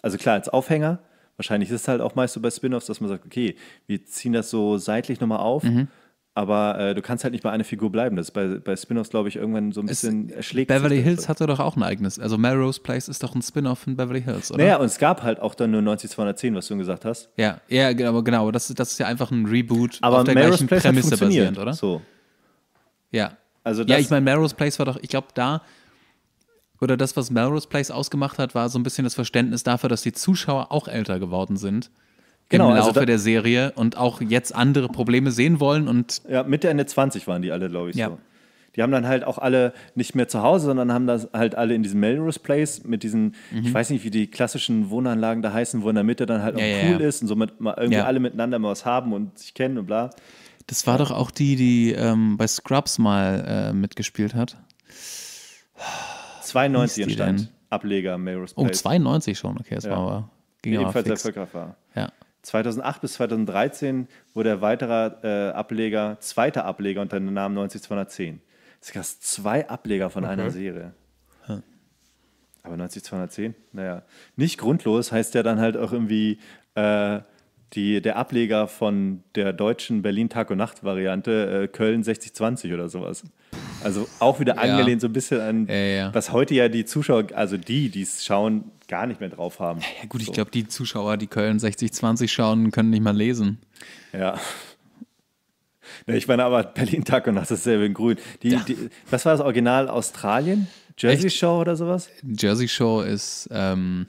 also klar, als Aufhänger, wahrscheinlich ist es halt auch meist so bei Spin-offs, dass man sagt, okay, wir ziehen das so seitlich nochmal auf. Mhm. Aber äh, du kannst halt nicht bei einer Figur bleiben. Das ist bei, bei Spin-offs, glaube ich, irgendwann so ein bisschen es, erschlägt. Beverly Hills hatte doch auch ein eigenes. Also Melrose Place ist doch ein Spin-off von Beverly Hills, oder? Naja, und es gab halt auch dann nur 90210, was du gesagt hast. Ja, ja genau, genau. Das, das ist ja einfach ein Reboot aber auf der Melrose gleichen Place Prämisse basierend, oder? So. Ja. Also das, ja, ich meine, Melrose Place war doch, ich glaube, da oder das, was Melrose Place ausgemacht hat, war so ein bisschen das Verständnis dafür, dass die Zuschauer auch älter geworden sind. Genau, Im also Laufe also da, der Serie und auch jetzt andere Probleme sehen wollen und. Ja, Mitte Ende 20 waren die alle, glaube ich, ja. so. Die haben dann halt auch alle nicht mehr zu Hause, sondern haben das halt alle in diesem Melrose Place mit diesen, mhm. ich weiß nicht, wie die klassischen Wohnanlagen da heißen, wo in der Mitte dann halt auch ja, cool ja, ist und somit mal irgendwie alle miteinander mal was haben und sich kennen und bla. Das war doch auch die, die ähm, bei Scrubs mal äh, mitgespielt hat. 92 entstand Ableger Melrose Place. Um 92 schon, okay, das ja. war aber. Ging ebenfalls fix. erfolgreich war. Ja. 2008 bis 2013 wurde er weiterer äh, Ableger, zweiter Ableger unter dem Namen 90210. Das ist krass, zwei Ableger von okay. einer Serie. Hm. Aber 90210, naja. Nicht grundlos heißt der dann halt auch irgendwie äh, die, der Ableger von der deutschen Berlin Tag- und Nacht-Variante äh, Köln 6020 oder sowas. Also auch wieder angelehnt so ein bisschen an, was heute ja die Zuschauer, also die, die es schauen, gar nicht mehr drauf haben. Ja, gut, ich glaube, die Zuschauer, die Köln 6020 schauen, können nicht mal lesen. Ja. Ich meine aber Berlin Tag und Nacht dasselbe in Grün. Die, ja. die, was war das Original Australien? Jersey Echt? Show oder sowas? Jersey Show ist ähm,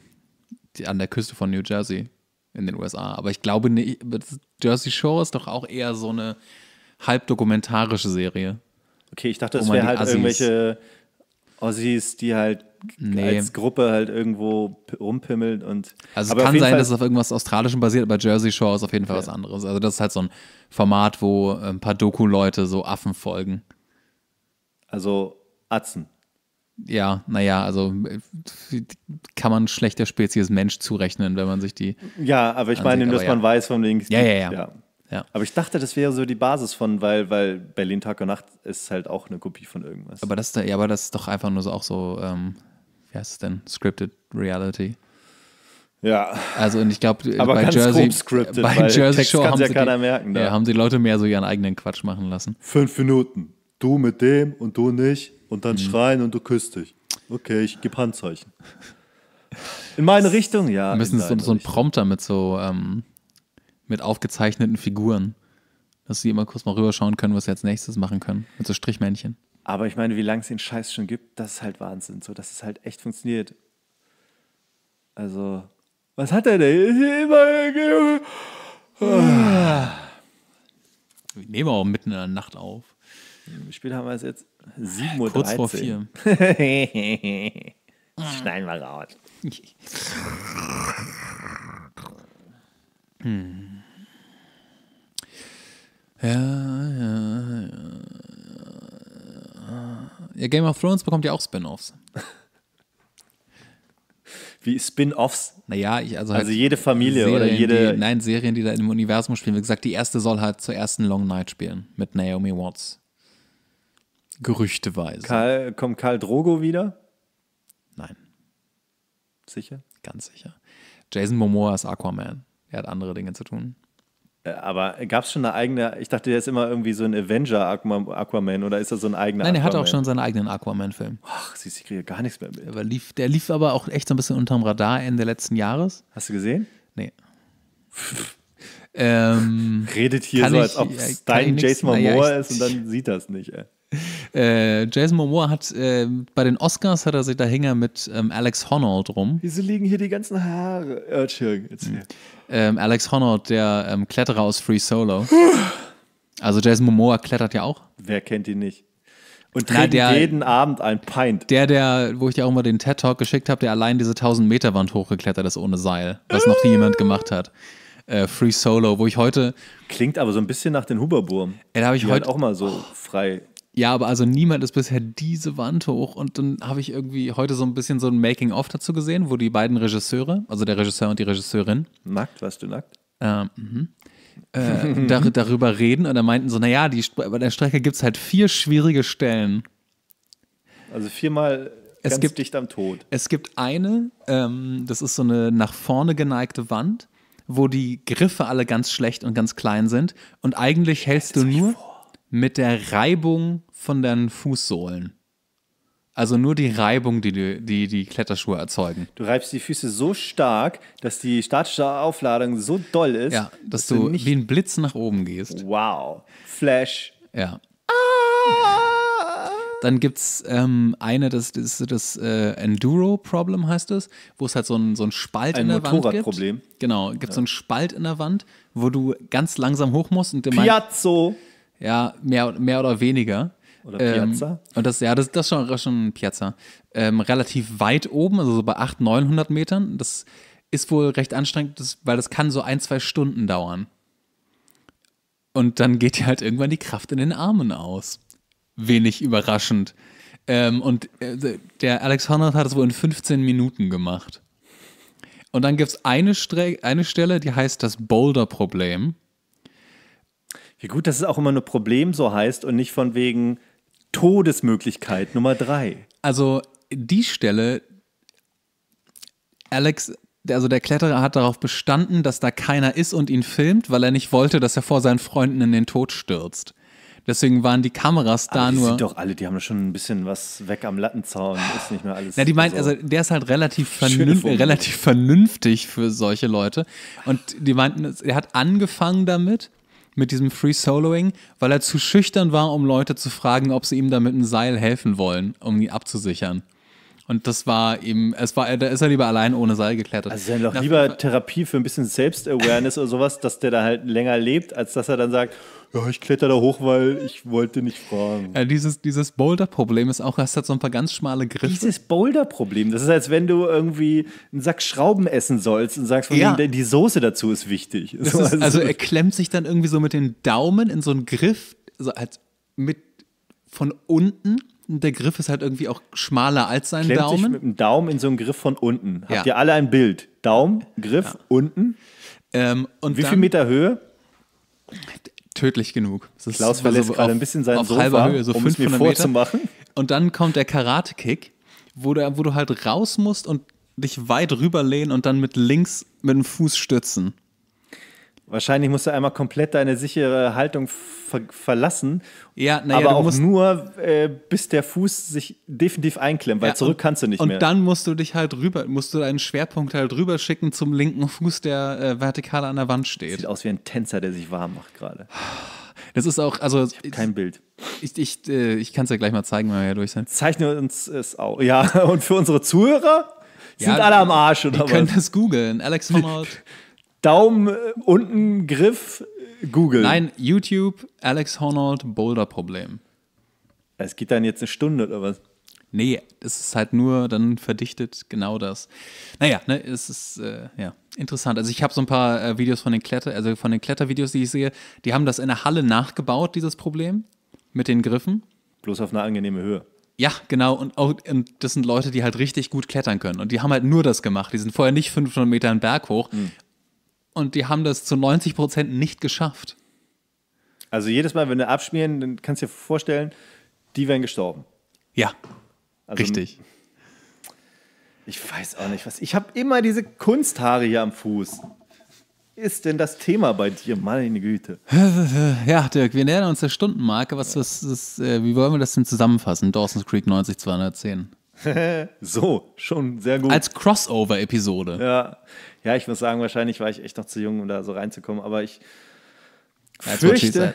die, an der Küste von New Jersey in den USA. Aber ich glaube nicht, Jersey Show ist doch auch eher so eine halbdokumentarische Serie. Okay, ich dachte, oh es wären halt Assis. irgendwelche Ossis, die halt nee. als Gruppe halt irgendwo rumpimmeln und. Also es kann sein, Fall dass es auf irgendwas Australischem basiert, aber Jersey Shore ist auf jeden Fall ja. was anderes. Also das ist halt so ein Format, wo äh, ein paar Doku-Leute so Affen folgen. Also Atzen. Ja, naja, also äh, kann man schlechter Spezies Mensch zurechnen, wenn man sich die. Ja, aber ich meine, dass ja. man weiß, von wegen. Ja, ja, ja, ja. Ja. Aber ich dachte, das wäre so die Basis von, weil, weil Berlin Tag und Nacht ist halt auch eine Kopie von irgendwas. Aber das, ja, aber das ist doch einfach nur so auch so, ähm, wie heißt es denn? Scripted Reality. Ja. Also und ich glaube, äh, bei Jersey, scripted, bei Jersey Text Show haben, ja sie die, merken, ja, haben die Leute mehr so ihren eigenen Quatsch machen lassen. Fünf Minuten. Du mit dem und du nicht und dann mhm. schreien und du küsst dich. Okay, ich gebe Handzeichen. In meine Richtung, ja. Wir müssen so, so ein Prompter mit so ähm, mit aufgezeichneten Figuren, dass sie immer kurz mal rüberschauen können, was sie als nächstes machen können, mit so Strichmännchen. Aber ich meine, wie lange es den Scheiß schon gibt, das ist halt Wahnsinn, so dass es halt echt funktioniert. Also, was hat er denn? Wir ah. nehmen auch mitten in der Nacht auf. Wie spät haben wir es jetzt 7.30 Uhr. Kurz vor vier. [laughs] Schneiden wir raus. [laughs] Hm. Ja, ja, ja, ja. Game of Thrones bekommt ja auch Spin-offs. [laughs] Wie Spin-offs? Naja, ich also. Halt also halt jede Familie Serien, oder jede. Die, nein, Serien, die da im Universum spielen. Wie gesagt, die erste soll halt zur ersten Long Night spielen mit Naomi Watts. Gerüchteweise. Karl, kommt Karl Drogo wieder? Nein. Sicher? Ganz sicher. Jason Momoa ist Aquaman. Er hat andere Dinge zu tun. Äh, aber gab es schon eine eigene, ich dachte, der ist immer irgendwie so ein Avenger Aquaman oder ist das so ein eigener Nein, er hatte auch schon seinen eigenen Aquaman-Film. Ach, siehst du, ich kriege gar nichts mehr mit. Der lief, der lief aber auch echt so ein bisschen unterm Radar Ende letzten Jahres. Hast du gesehen? Nee. ähm, Redet hier so, als ob es dein Jason Momoa ist und dann sieht das nicht, ey. Äh, Jason Momoa hat äh, bei den Oscars hat er sich da Hänger mit ähm, Alex Honnold rum. Wieso liegen hier die ganzen Haare? Äh, Entschuldigung, hm. erzähl. Ähm, Alex Honnold, der ähm, Kletterer aus Free Solo. also Jason Momoa klettert ja auch. Wer kennt ihn nicht? Und Na, der, jeden Abend ein Pint. Der, der, wo ich dir auch mal den TED Talk geschickt habe, der allein diese 1000 Meter Wand hochgeklettert ist ohne Seil, was noch nie ah. jemand gemacht hat. Äh, Free Solo, wo ich heute. Klingt aber so ein bisschen nach den Huberburm. Äh, da habe ich halt heute auch mal so oh. frei ja, aber also niemand ist bisher diese Wand hoch. Und dann habe ich irgendwie heute so ein bisschen so ein Making-of dazu gesehen, wo die beiden Regisseure, also der Regisseur und die Regisseurin. Nackt, warst du nackt? Ähm, mhm, äh, [laughs] darüber reden und dann meinten so, naja, die, bei der Strecke gibt es halt vier schwierige Stellen. Also viermal es gibt, dicht am Tod. Es gibt eine, ähm, das ist so eine nach vorne geneigte Wand, wo die Griffe alle ganz schlecht und ganz klein sind. Und eigentlich hältst du nur. Vor mit der Reibung von deinen Fußsohlen. Also nur die Reibung, die, die die, Kletterschuhe erzeugen. Du reibst die Füße so stark, dass die statische Aufladung so doll ist, ja, dass, dass du wie ein Blitz nach oben gehst. Wow. Flash. Ja. Ah. Dann gibt es ähm, eine, das, das, das äh, Enduro-Problem heißt es, wo es halt so einen so ein Spalt ein in der Wand gibt. Motorradproblem. Genau, gibt es ja. so einen Spalt in der Wand, wo du ganz langsam hoch musst. Und Piazzo! Mein, ja, mehr, mehr oder weniger. Oder Piazza? Ähm, und das, ja, das, das ist schon, schon Piazza. Ähm, relativ weit oben, also so bei 800, 900 Metern. Das ist wohl recht anstrengend, das, weil das kann so ein, zwei Stunden dauern. Und dann geht dir halt irgendwann die Kraft in den Armen aus. Wenig überraschend. Ähm, und äh, der Alex Honnold hat es wohl in 15 Minuten gemacht. Und dann gibt es eine, eine, Stelle, die heißt das Boulder-Problem. Wie gut, dass es auch immer nur Problem so heißt und nicht von wegen Todesmöglichkeit Nummer drei. Also die Stelle, Alex, also der Kletterer hat darauf bestanden, dass da keiner ist und ihn filmt, weil er nicht wollte, dass er vor seinen Freunden in den Tod stürzt. Deswegen waren die Kameras da Aber die nur. Sind doch alle, die haben schon ein bisschen was weg am Lattenzaun, ist nicht mehr alles. Na, die meint, also der ist halt relativ, vernünft, relativ vernünftig für solche Leute. Und die meinten, er hat angefangen damit mit diesem Free Soloing, weil er zu schüchtern war, um Leute zu fragen, ob sie ihm da mit einem Seil helfen wollen, um ihn abzusichern. Und das war ihm, es war, da ist er lieber allein ohne Seil geklettert. Also dann doch lieber Therapie für ein bisschen Selbstawareness oder sowas, dass der da halt länger lebt, als dass er dann sagt, ja, ich kletter da hoch, weil ich wollte nicht fragen. Ja, äh, dieses dieses Boulder-Problem ist auch, es hat so ein paar ganz schmale Griffe. Dieses Boulder-Problem, das ist, als wenn du irgendwie einen Sack Schrauben essen sollst und sagst, ja. die Soße dazu ist wichtig. So, ist, also, also er klemmt sich dann irgendwie so mit den Daumen in so einen Griff, so als mit von unten der Griff ist halt irgendwie auch schmaler als sein Klemmt Daumen. Sich mit dem Daumen in so einen Griff von unten. Habt ja. ihr alle ein Bild? Daumen, Griff, ja. unten. Ähm, und Wie dann, viel Meter Höhe? tödlich genug. Das Klaus verlässt so gerade ein bisschen seinen auf Sofa, halber Höhe, so um es mir vorzumachen. Meter. Und dann kommt der Karate-Kick, wo, du, wo du halt raus musst und dich weit rüberlehnen und dann mit links mit dem Fuß stützen. Wahrscheinlich musst du einmal komplett deine sichere Haltung ver verlassen. Ja, naja, aber auch nur, äh, bis der Fuß sich definitiv einklemmt, weil ja, zurück und, kannst du nicht und mehr. Und dann musst du dich halt rüber, musst du deinen Schwerpunkt halt rüber schicken zum linken Fuß, der äh, vertikal an der Wand steht. Sieht aus wie ein Tänzer, der sich warm macht gerade. Das ist auch, also. kein Bild. Ich, ich, äh, ich kann es ja gleich mal zeigen, wenn wir ja durch sind. Zeichne uns es auch. Ja, [laughs] und für unsere Zuhörer ja, sind alle am Arsch, oder die was? Die können das googeln. Alex Honnold. [laughs] Daumen äh, unten, Griff, Google. Nein, YouTube, Alex Honnold, Boulder-Problem. Es geht dann jetzt eine Stunde oder was? Nee, es ist halt nur dann verdichtet genau das. Naja, ne, es ist äh, ja interessant. Also ich habe so ein paar äh, Videos von den Kletter, also von den Klettervideos, die ich sehe, die haben das in der Halle nachgebaut, dieses Problem mit den Griffen. Bloß auf eine angenehme Höhe. Ja, genau. Und, auch, und das sind Leute, die halt richtig gut klettern können. Und die haben halt nur das gemacht. Die sind vorher nicht 500 Meter einen Berg hoch mhm. Und die haben das zu 90 Prozent nicht geschafft. Also jedes Mal, wenn wir abschmieren, dann kannst du dir vorstellen, die wären gestorben. Ja, also, richtig. Ich weiß auch nicht was. Ich habe immer diese Kunsthaare hier am Fuß. Ist denn das Thema bei dir, meine Güte? [laughs] Ja, Dirk, wir nähern uns der Stundenmarke. Was, was, was, äh, wie wollen wir das denn zusammenfassen? Dawson's Creek 90210. [laughs] so, schon sehr gut. Als Crossover-Episode. Ja. ja, ich muss sagen, wahrscheinlich war ich echt noch zu jung, um da so reinzukommen, aber ich That's fürchte,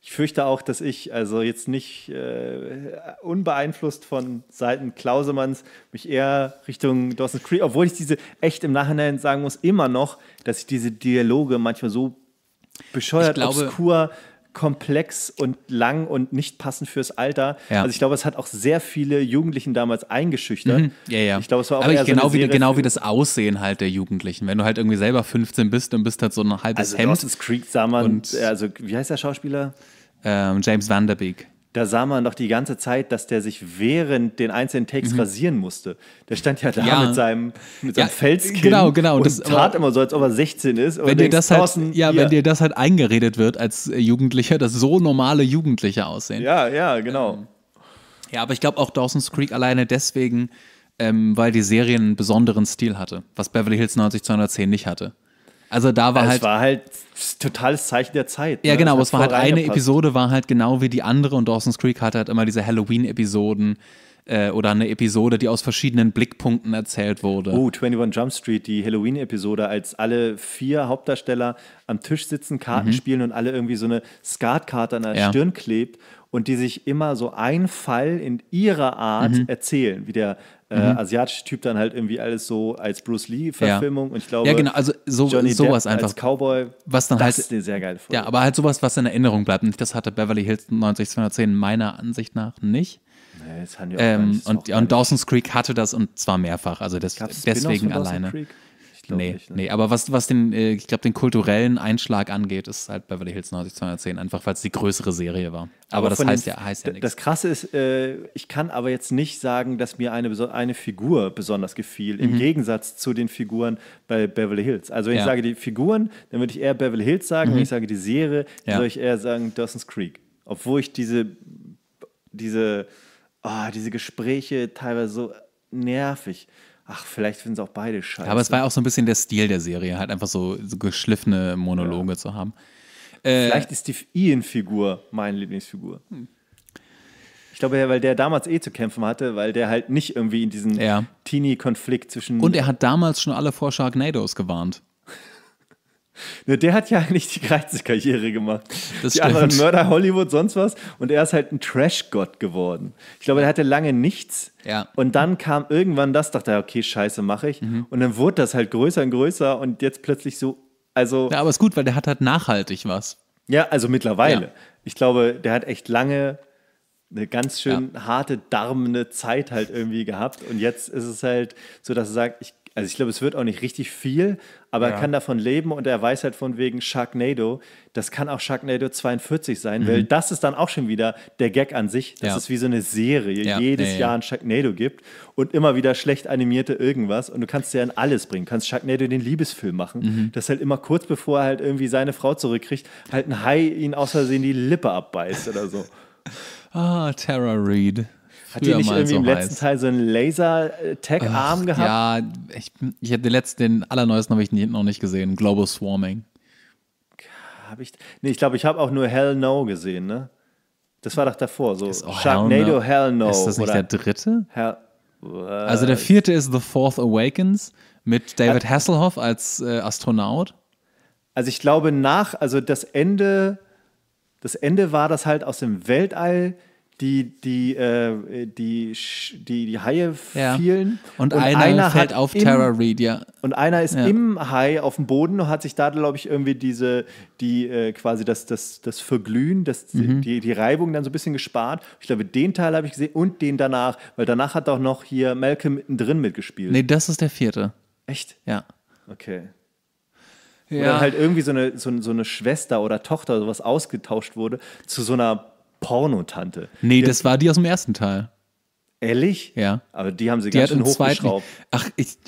ich fürchte auch, dass ich, also jetzt nicht äh, unbeeinflusst von Seiten Klausemanns, mich eher Richtung Dawson's Creek, obwohl ich diese echt im Nachhinein sagen muss, immer noch, dass ich diese Dialoge manchmal so bescheuert, glaube, obskur komplex und lang und nicht passend fürs Alter. Ja. Also ich glaube, es hat auch sehr viele Jugendlichen damals eingeschüchtert. Mhm. Ja, ja. Ich glaube, es war auch Aber eher ich, genau, so wie, genau wie das Aussehen halt der Jugendlichen. Wenn du halt irgendwie selber 15 bist und bist halt so ein halbes also Hemd. Dawson's Creek sah man, und, äh, also wie heißt der Schauspieler? Ähm, James Van Der Beek da sah man doch die ganze Zeit, dass der sich während den einzelnen Takes mhm. rasieren musste. Der stand ja da ja. mit seinem, mit seinem ja, Felskinn genau, genau. und das, tat immer so, als ob er 16 ist. Wenn, dir das halt, ja, wenn dir das halt eingeredet wird als Jugendlicher, dass so normale Jugendliche aussehen. Ja, ja, genau. Ähm, ja, aber ich glaube auch Dawson's Creek alleine deswegen, ähm, weil die Serie einen besonderen Stil hatte, was Beverly Hills 90210 nicht hatte. Also da war also es halt. Es war halt totales Zeichen der Zeit. Ja, ne? genau, aber es war halt eine Episode, war halt genau wie die andere und Dawson's Creek hatte halt immer diese Halloween-Episoden äh, oder eine Episode, die aus verschiedenen Blickpunkten erzählt wurde. Oh, 21 Jump Street, die Halloween-Episode, als alle vier Hauptdarsteller am Tisch sitzen, Karten mhm. spielen und alle irgendwie so eine Skatkarte an der ja. Stirn klebt und die sich immer so einen Fall in ihrer Art mhm. erzählen, wie der äh, mhm. asiatische Typ dann halt irgendwie alles so als Bruce Lee-Verfilmung. Ja. Und ich glaube, ja, genau, also so, Johnny sowas Depp einfach. Als Cowboy, was dann das halt, ist eine sehr geile Folge. Ja, aber halt sowas, was in Erinnerung bleibt. Und das hatte Beverly Hills 90210 meiner Ansicht nach nicht. Nee, das haben die auch ähm, nicht. Und, und Dawson's Creek hatte das und zwar mehrfach. Also das, deswegen alleine. Creek? glaube nee, ich. Ne? Nee, aber was, was den, äh, ich glaube, den kulturellen Einschlag angeht, ist halt Beverly Hills 90210, einfach weil es die größere Serie war. Aber, aber das heißt, den, ja, heißt ja nichts. Das Krasse ist, äh, ich kann aber jetzt nicht sagen, dass mir eine, eine Figur besonders gefiel, mhm. im Gegensatz zu den Figuren bei Beverly Hills. Also wenn ja. ich sage die Figuren, dann würde ich eher Beverly Hills sagen, mhm. wenn ich sage die Serie, ja. würde ich eher sagen Dawson's Creek. Obwohl ich diese, diese, oh, diese Gespräche teilweise so nervig ach, vielleicht finden sie auch beide scheiße. Aber es war auch so ein bisschen der Stil der Serie, halt einfach so, so geschliffene Monologe ja. zu haben. Äh, vielleicht ist die Ian-Figur meine Lieblingsfigur. Hm. Ich glaube, ja, weil der damals eh zu kämpfen hatte, weil der halt nicht irgendwie in diesen ja. Teenie-Konflikt zwischen. Und er hat damals schon alle vor Sharknados gewarnt. Ne, der hat ja eigentlich die geilste Karriere gemacht. Das die anderen Mörder Hollywood, sonst was. Und er ist halt ein Trash-Gott geworden. Ich glaube, der hatte lange nichts. Ja. Und dann kam irgendwann das, dachte er, okay, scheiße, mache ich. Mhm. Und dann wurde das halt größer und größer und jetzt plötzlich so, also. Ja, aber ist gut, weil der hat halt nachhaltig was. Ja, also mittlerweile. Ja. Ich glaube, der hat echt lange eine ganz schön ja. harte, darmende Zeit halt irgendwie gehabt. Und jetzt ist es halt so, dass er sagt, ich also ich glaube, es wird auch nicht richtig viel, aber ja. er kann davon leben und er weiß halt von wegen Sharknado, das kann auch Sharknado 42 sein, mhm. weil das ist dann auch schon wieder der Gag an sich, dass ja. es wie so eine Serie ja. jedes nee, Jahr ein Sharknado gibt und immer wieder schlecht animierte irgendwas und du kannst ja in alles bringen, du kannst Sharknado den Liebesfilm machen, mhm. dass halt immer kurz bevor er halt irgendwie seine Frau zurückkriegt, halt ein Hai ihn aus Versehen die Lippe abbeißt oder so. [laughs] Ah, Tara Reid. Hat die nicht irgendwie so im letzten heißt. Teil so einen Laser-Tech-Arm gehabt? Ja, ich, ich habe den letzten, den allerneuesten habe ich noch nicht gesehen. Global Swarming. Hab ich, nee, ich glaube, ich habe auch nur Hell No gesehen, ne? Das war doch davor, so oh, Sharknado, Hell No. Ist das nicht der dritte? Hell, also der äh, vierte ist The Fourth Awakens mit David hat, Hasselhoff als äh, Astronaut. Also ich glaube nach, also das Ende, das Ende war, das halt aus dem Weltall die, die, äh, die, die, die Haie ja. fielen. Und, und einer, einer, fällt auf im, Tara Reid, ja. Und einer ist ja. im Hai auf dem Boden und hat sich da, glaube ich, irgendwie diese, die äh, quasi das, das, das Verglühen, das, mhm. die, die Reibung dann so ein bisschen gespart. Ich glaube, den Teil habe ich gesehen und den danach, weil danach hat auch noch hier Malcolm mittendrin mitgespielt. Nee, das ist der vierte. Echt? Ja. Okay. Ja. Oder halt irgendwie so eine, so, so eine Schwester oder Tochter oder sowas ausgetauscht wurde zu so einer Pornotante. Nee, die das war die aus dem ersten Teil. Ehrlich? Ja. Aber die haben sie die ganz schön hochgeschraubt. Zweiten, ach, ich. [laughs]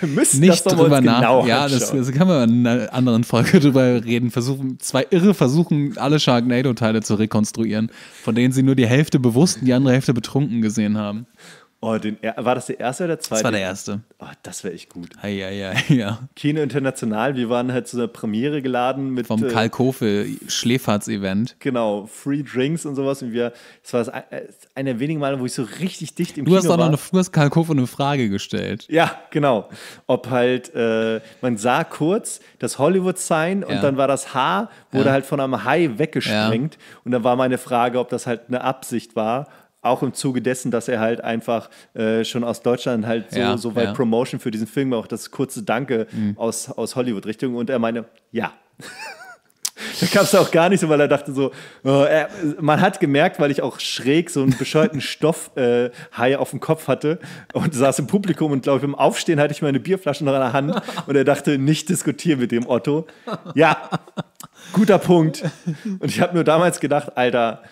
Wir müssen nicht das drüber nach. Genau ja, das, das, kann man in einer anderen Folge [laughs] drüber reden. Versuchen, zwei Irre versuchen, alle Sharknado-Teile zu rekonstruieren, von denen sie nur die Hälfte bewusst und die andere Hälfte betrunken gesehen haben. Oh, den, war das der erste oder der zweite? Das war der erste. Oh, das wäre echt gut. Ja, [laughs] ja, ja. Kino International, wir waren halt zu einer Premiere geladen mit. Vom äh, Karl Kofel event Genau, Free Drinks und sowas. Und wir, das war das, äh, einer der wenigen Male, wo ich so richtig dicht im du Kino hast war. Noch eine, du hast Karl Kofel eine Frage gestellt. Ja, genau. Ob halt, äh, man sah kurz das Hollywood-Sign und ja. dann war das Haar, wurde ja. halt von einem Hai weggesprengt. Ja. Und dann war meine Frage, ob das halt eine Absicht war auch im Zuge dessen, dass er halt einfach äh, schon aus Deutschland halt so, ja, so weit ja. Promotion für diesen Film auch das kurze Danke mhm. aus, aus Hollywood-Richtung. Und er meine, ja. [laughs] da gab es auch gar nicht so, weil er dachte so, oh, er, man hat gemerkt, weil ich auch schräg so einen bescheuerten [laughs] Stoffhai äh, auf dem Kopf hatte und saß im Publikum und glaube ich, im Aufstehen hatte ich meine Bierflasche noch in der Hand und er dachte, nicht diskutieren mit dem Otto. Ja, guter Punkt. Und ich habe nur damals gedacht, Alter,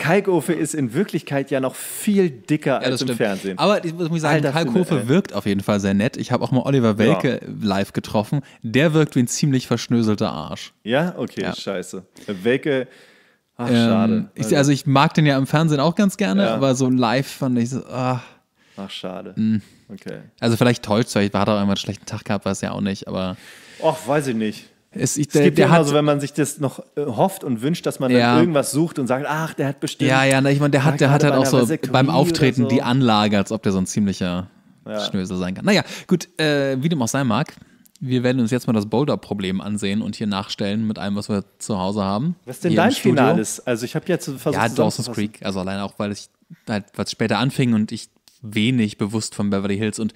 Kalkofe ist in Wirklichkeit ja noch viel dicker ja, als im Fernsehen. Aber ich muss sagen, Alter, Kalkofe wirkt auf jeden Fall sehr nett. Ich habe auch mal Oliver Welke ja. live getroffen. Der wirkt wie ein ziemlich verschnöselter Arsch. Ja, okay, ja. scheiße. Welke. Ach, ähm, schade. Ich, also, also ich mag den ja im Fernsehen auch ganz gerne, aber so live fand ich so. Ach, ach schade. Mhm. Okay. Also vielleicht täuscht es, euch, da auch irgendwann einen schlechten Tag gehabt, weiß ja auch nicht, aber. Och, weiß ich nicht. Es, ich, der, gibt der ja immer so, wenn man sich das noch äh, hofft und wünscht, dass man ja. dann irgendwas sucht und sagt, ach, der hat bestimmt. Ja, ja, na, ich meine, der hat, der hat halt auch so beim Auftreten so. die Anlage, als ob der so ein ziemlicher ja. Schnösel sein kann. Naja, gut, äh, wie dem auch sein mag, wir werden uns jetzt mal das Boulder-Problem ansehen und hier nachstellen mit allem, was wir zu Hause haben. Was denn dein ist? Also ich habe jetzt versucht. Ja, Dawson's Creek. Also allein auch, weil ich halt was später anfing und ich wenig bewusst von Beverly Hills und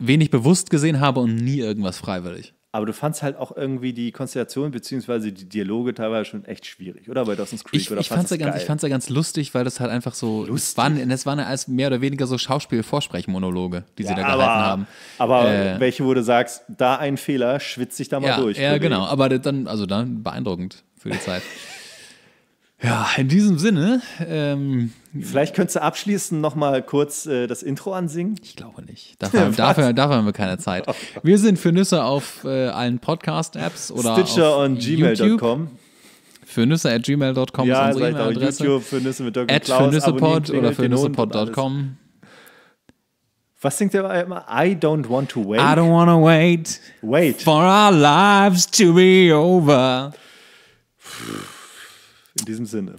wenig bewusst gesehen habe und nie irgendwas freiwillig. Aber du fandst halt auch irgendwie die Konstellation bzw. die Dialoge teilweise schon echt schwierig, oder? Bei Dawson's Creek ich, oder ich fand es ja ganz lustig, weil das halt einfach so. Lustig. Waren, das waren ja als mehr oder weniger so Schauspiel-Vorsprechmonologe, die ja, sie da gehalten haben. Aber äh, welche, wo du sagst, da ein Fehler, schwitze ich da mal ja, durch. Ja, genau. Aber dann, also dann beeindruckend für die Zeit. [laughs] Ja, in diesem Sinne. Ähm, Vielleicht könntest du abschließend noch mal kurz äh, das Intro ansingen. Ich glaube nicht. Dafür, [laughs] dafür, dafür, haben wir keine Zeit. Wir sind für Nüsse auf äh, allen Podcast-Apps oder Stitcher auf und gmail.com. Für Nüsse at gmail.com ja, ist also unsere E-Mail-Adresse. YouTube für Nüsse mit Dirk at Klaus, für Nüssepod oder für Nüssepod.com. Was singt der immer? I don't want to wait. I don't want to wait. Wait. For our lives to be over. Pff. In diesem Sinne.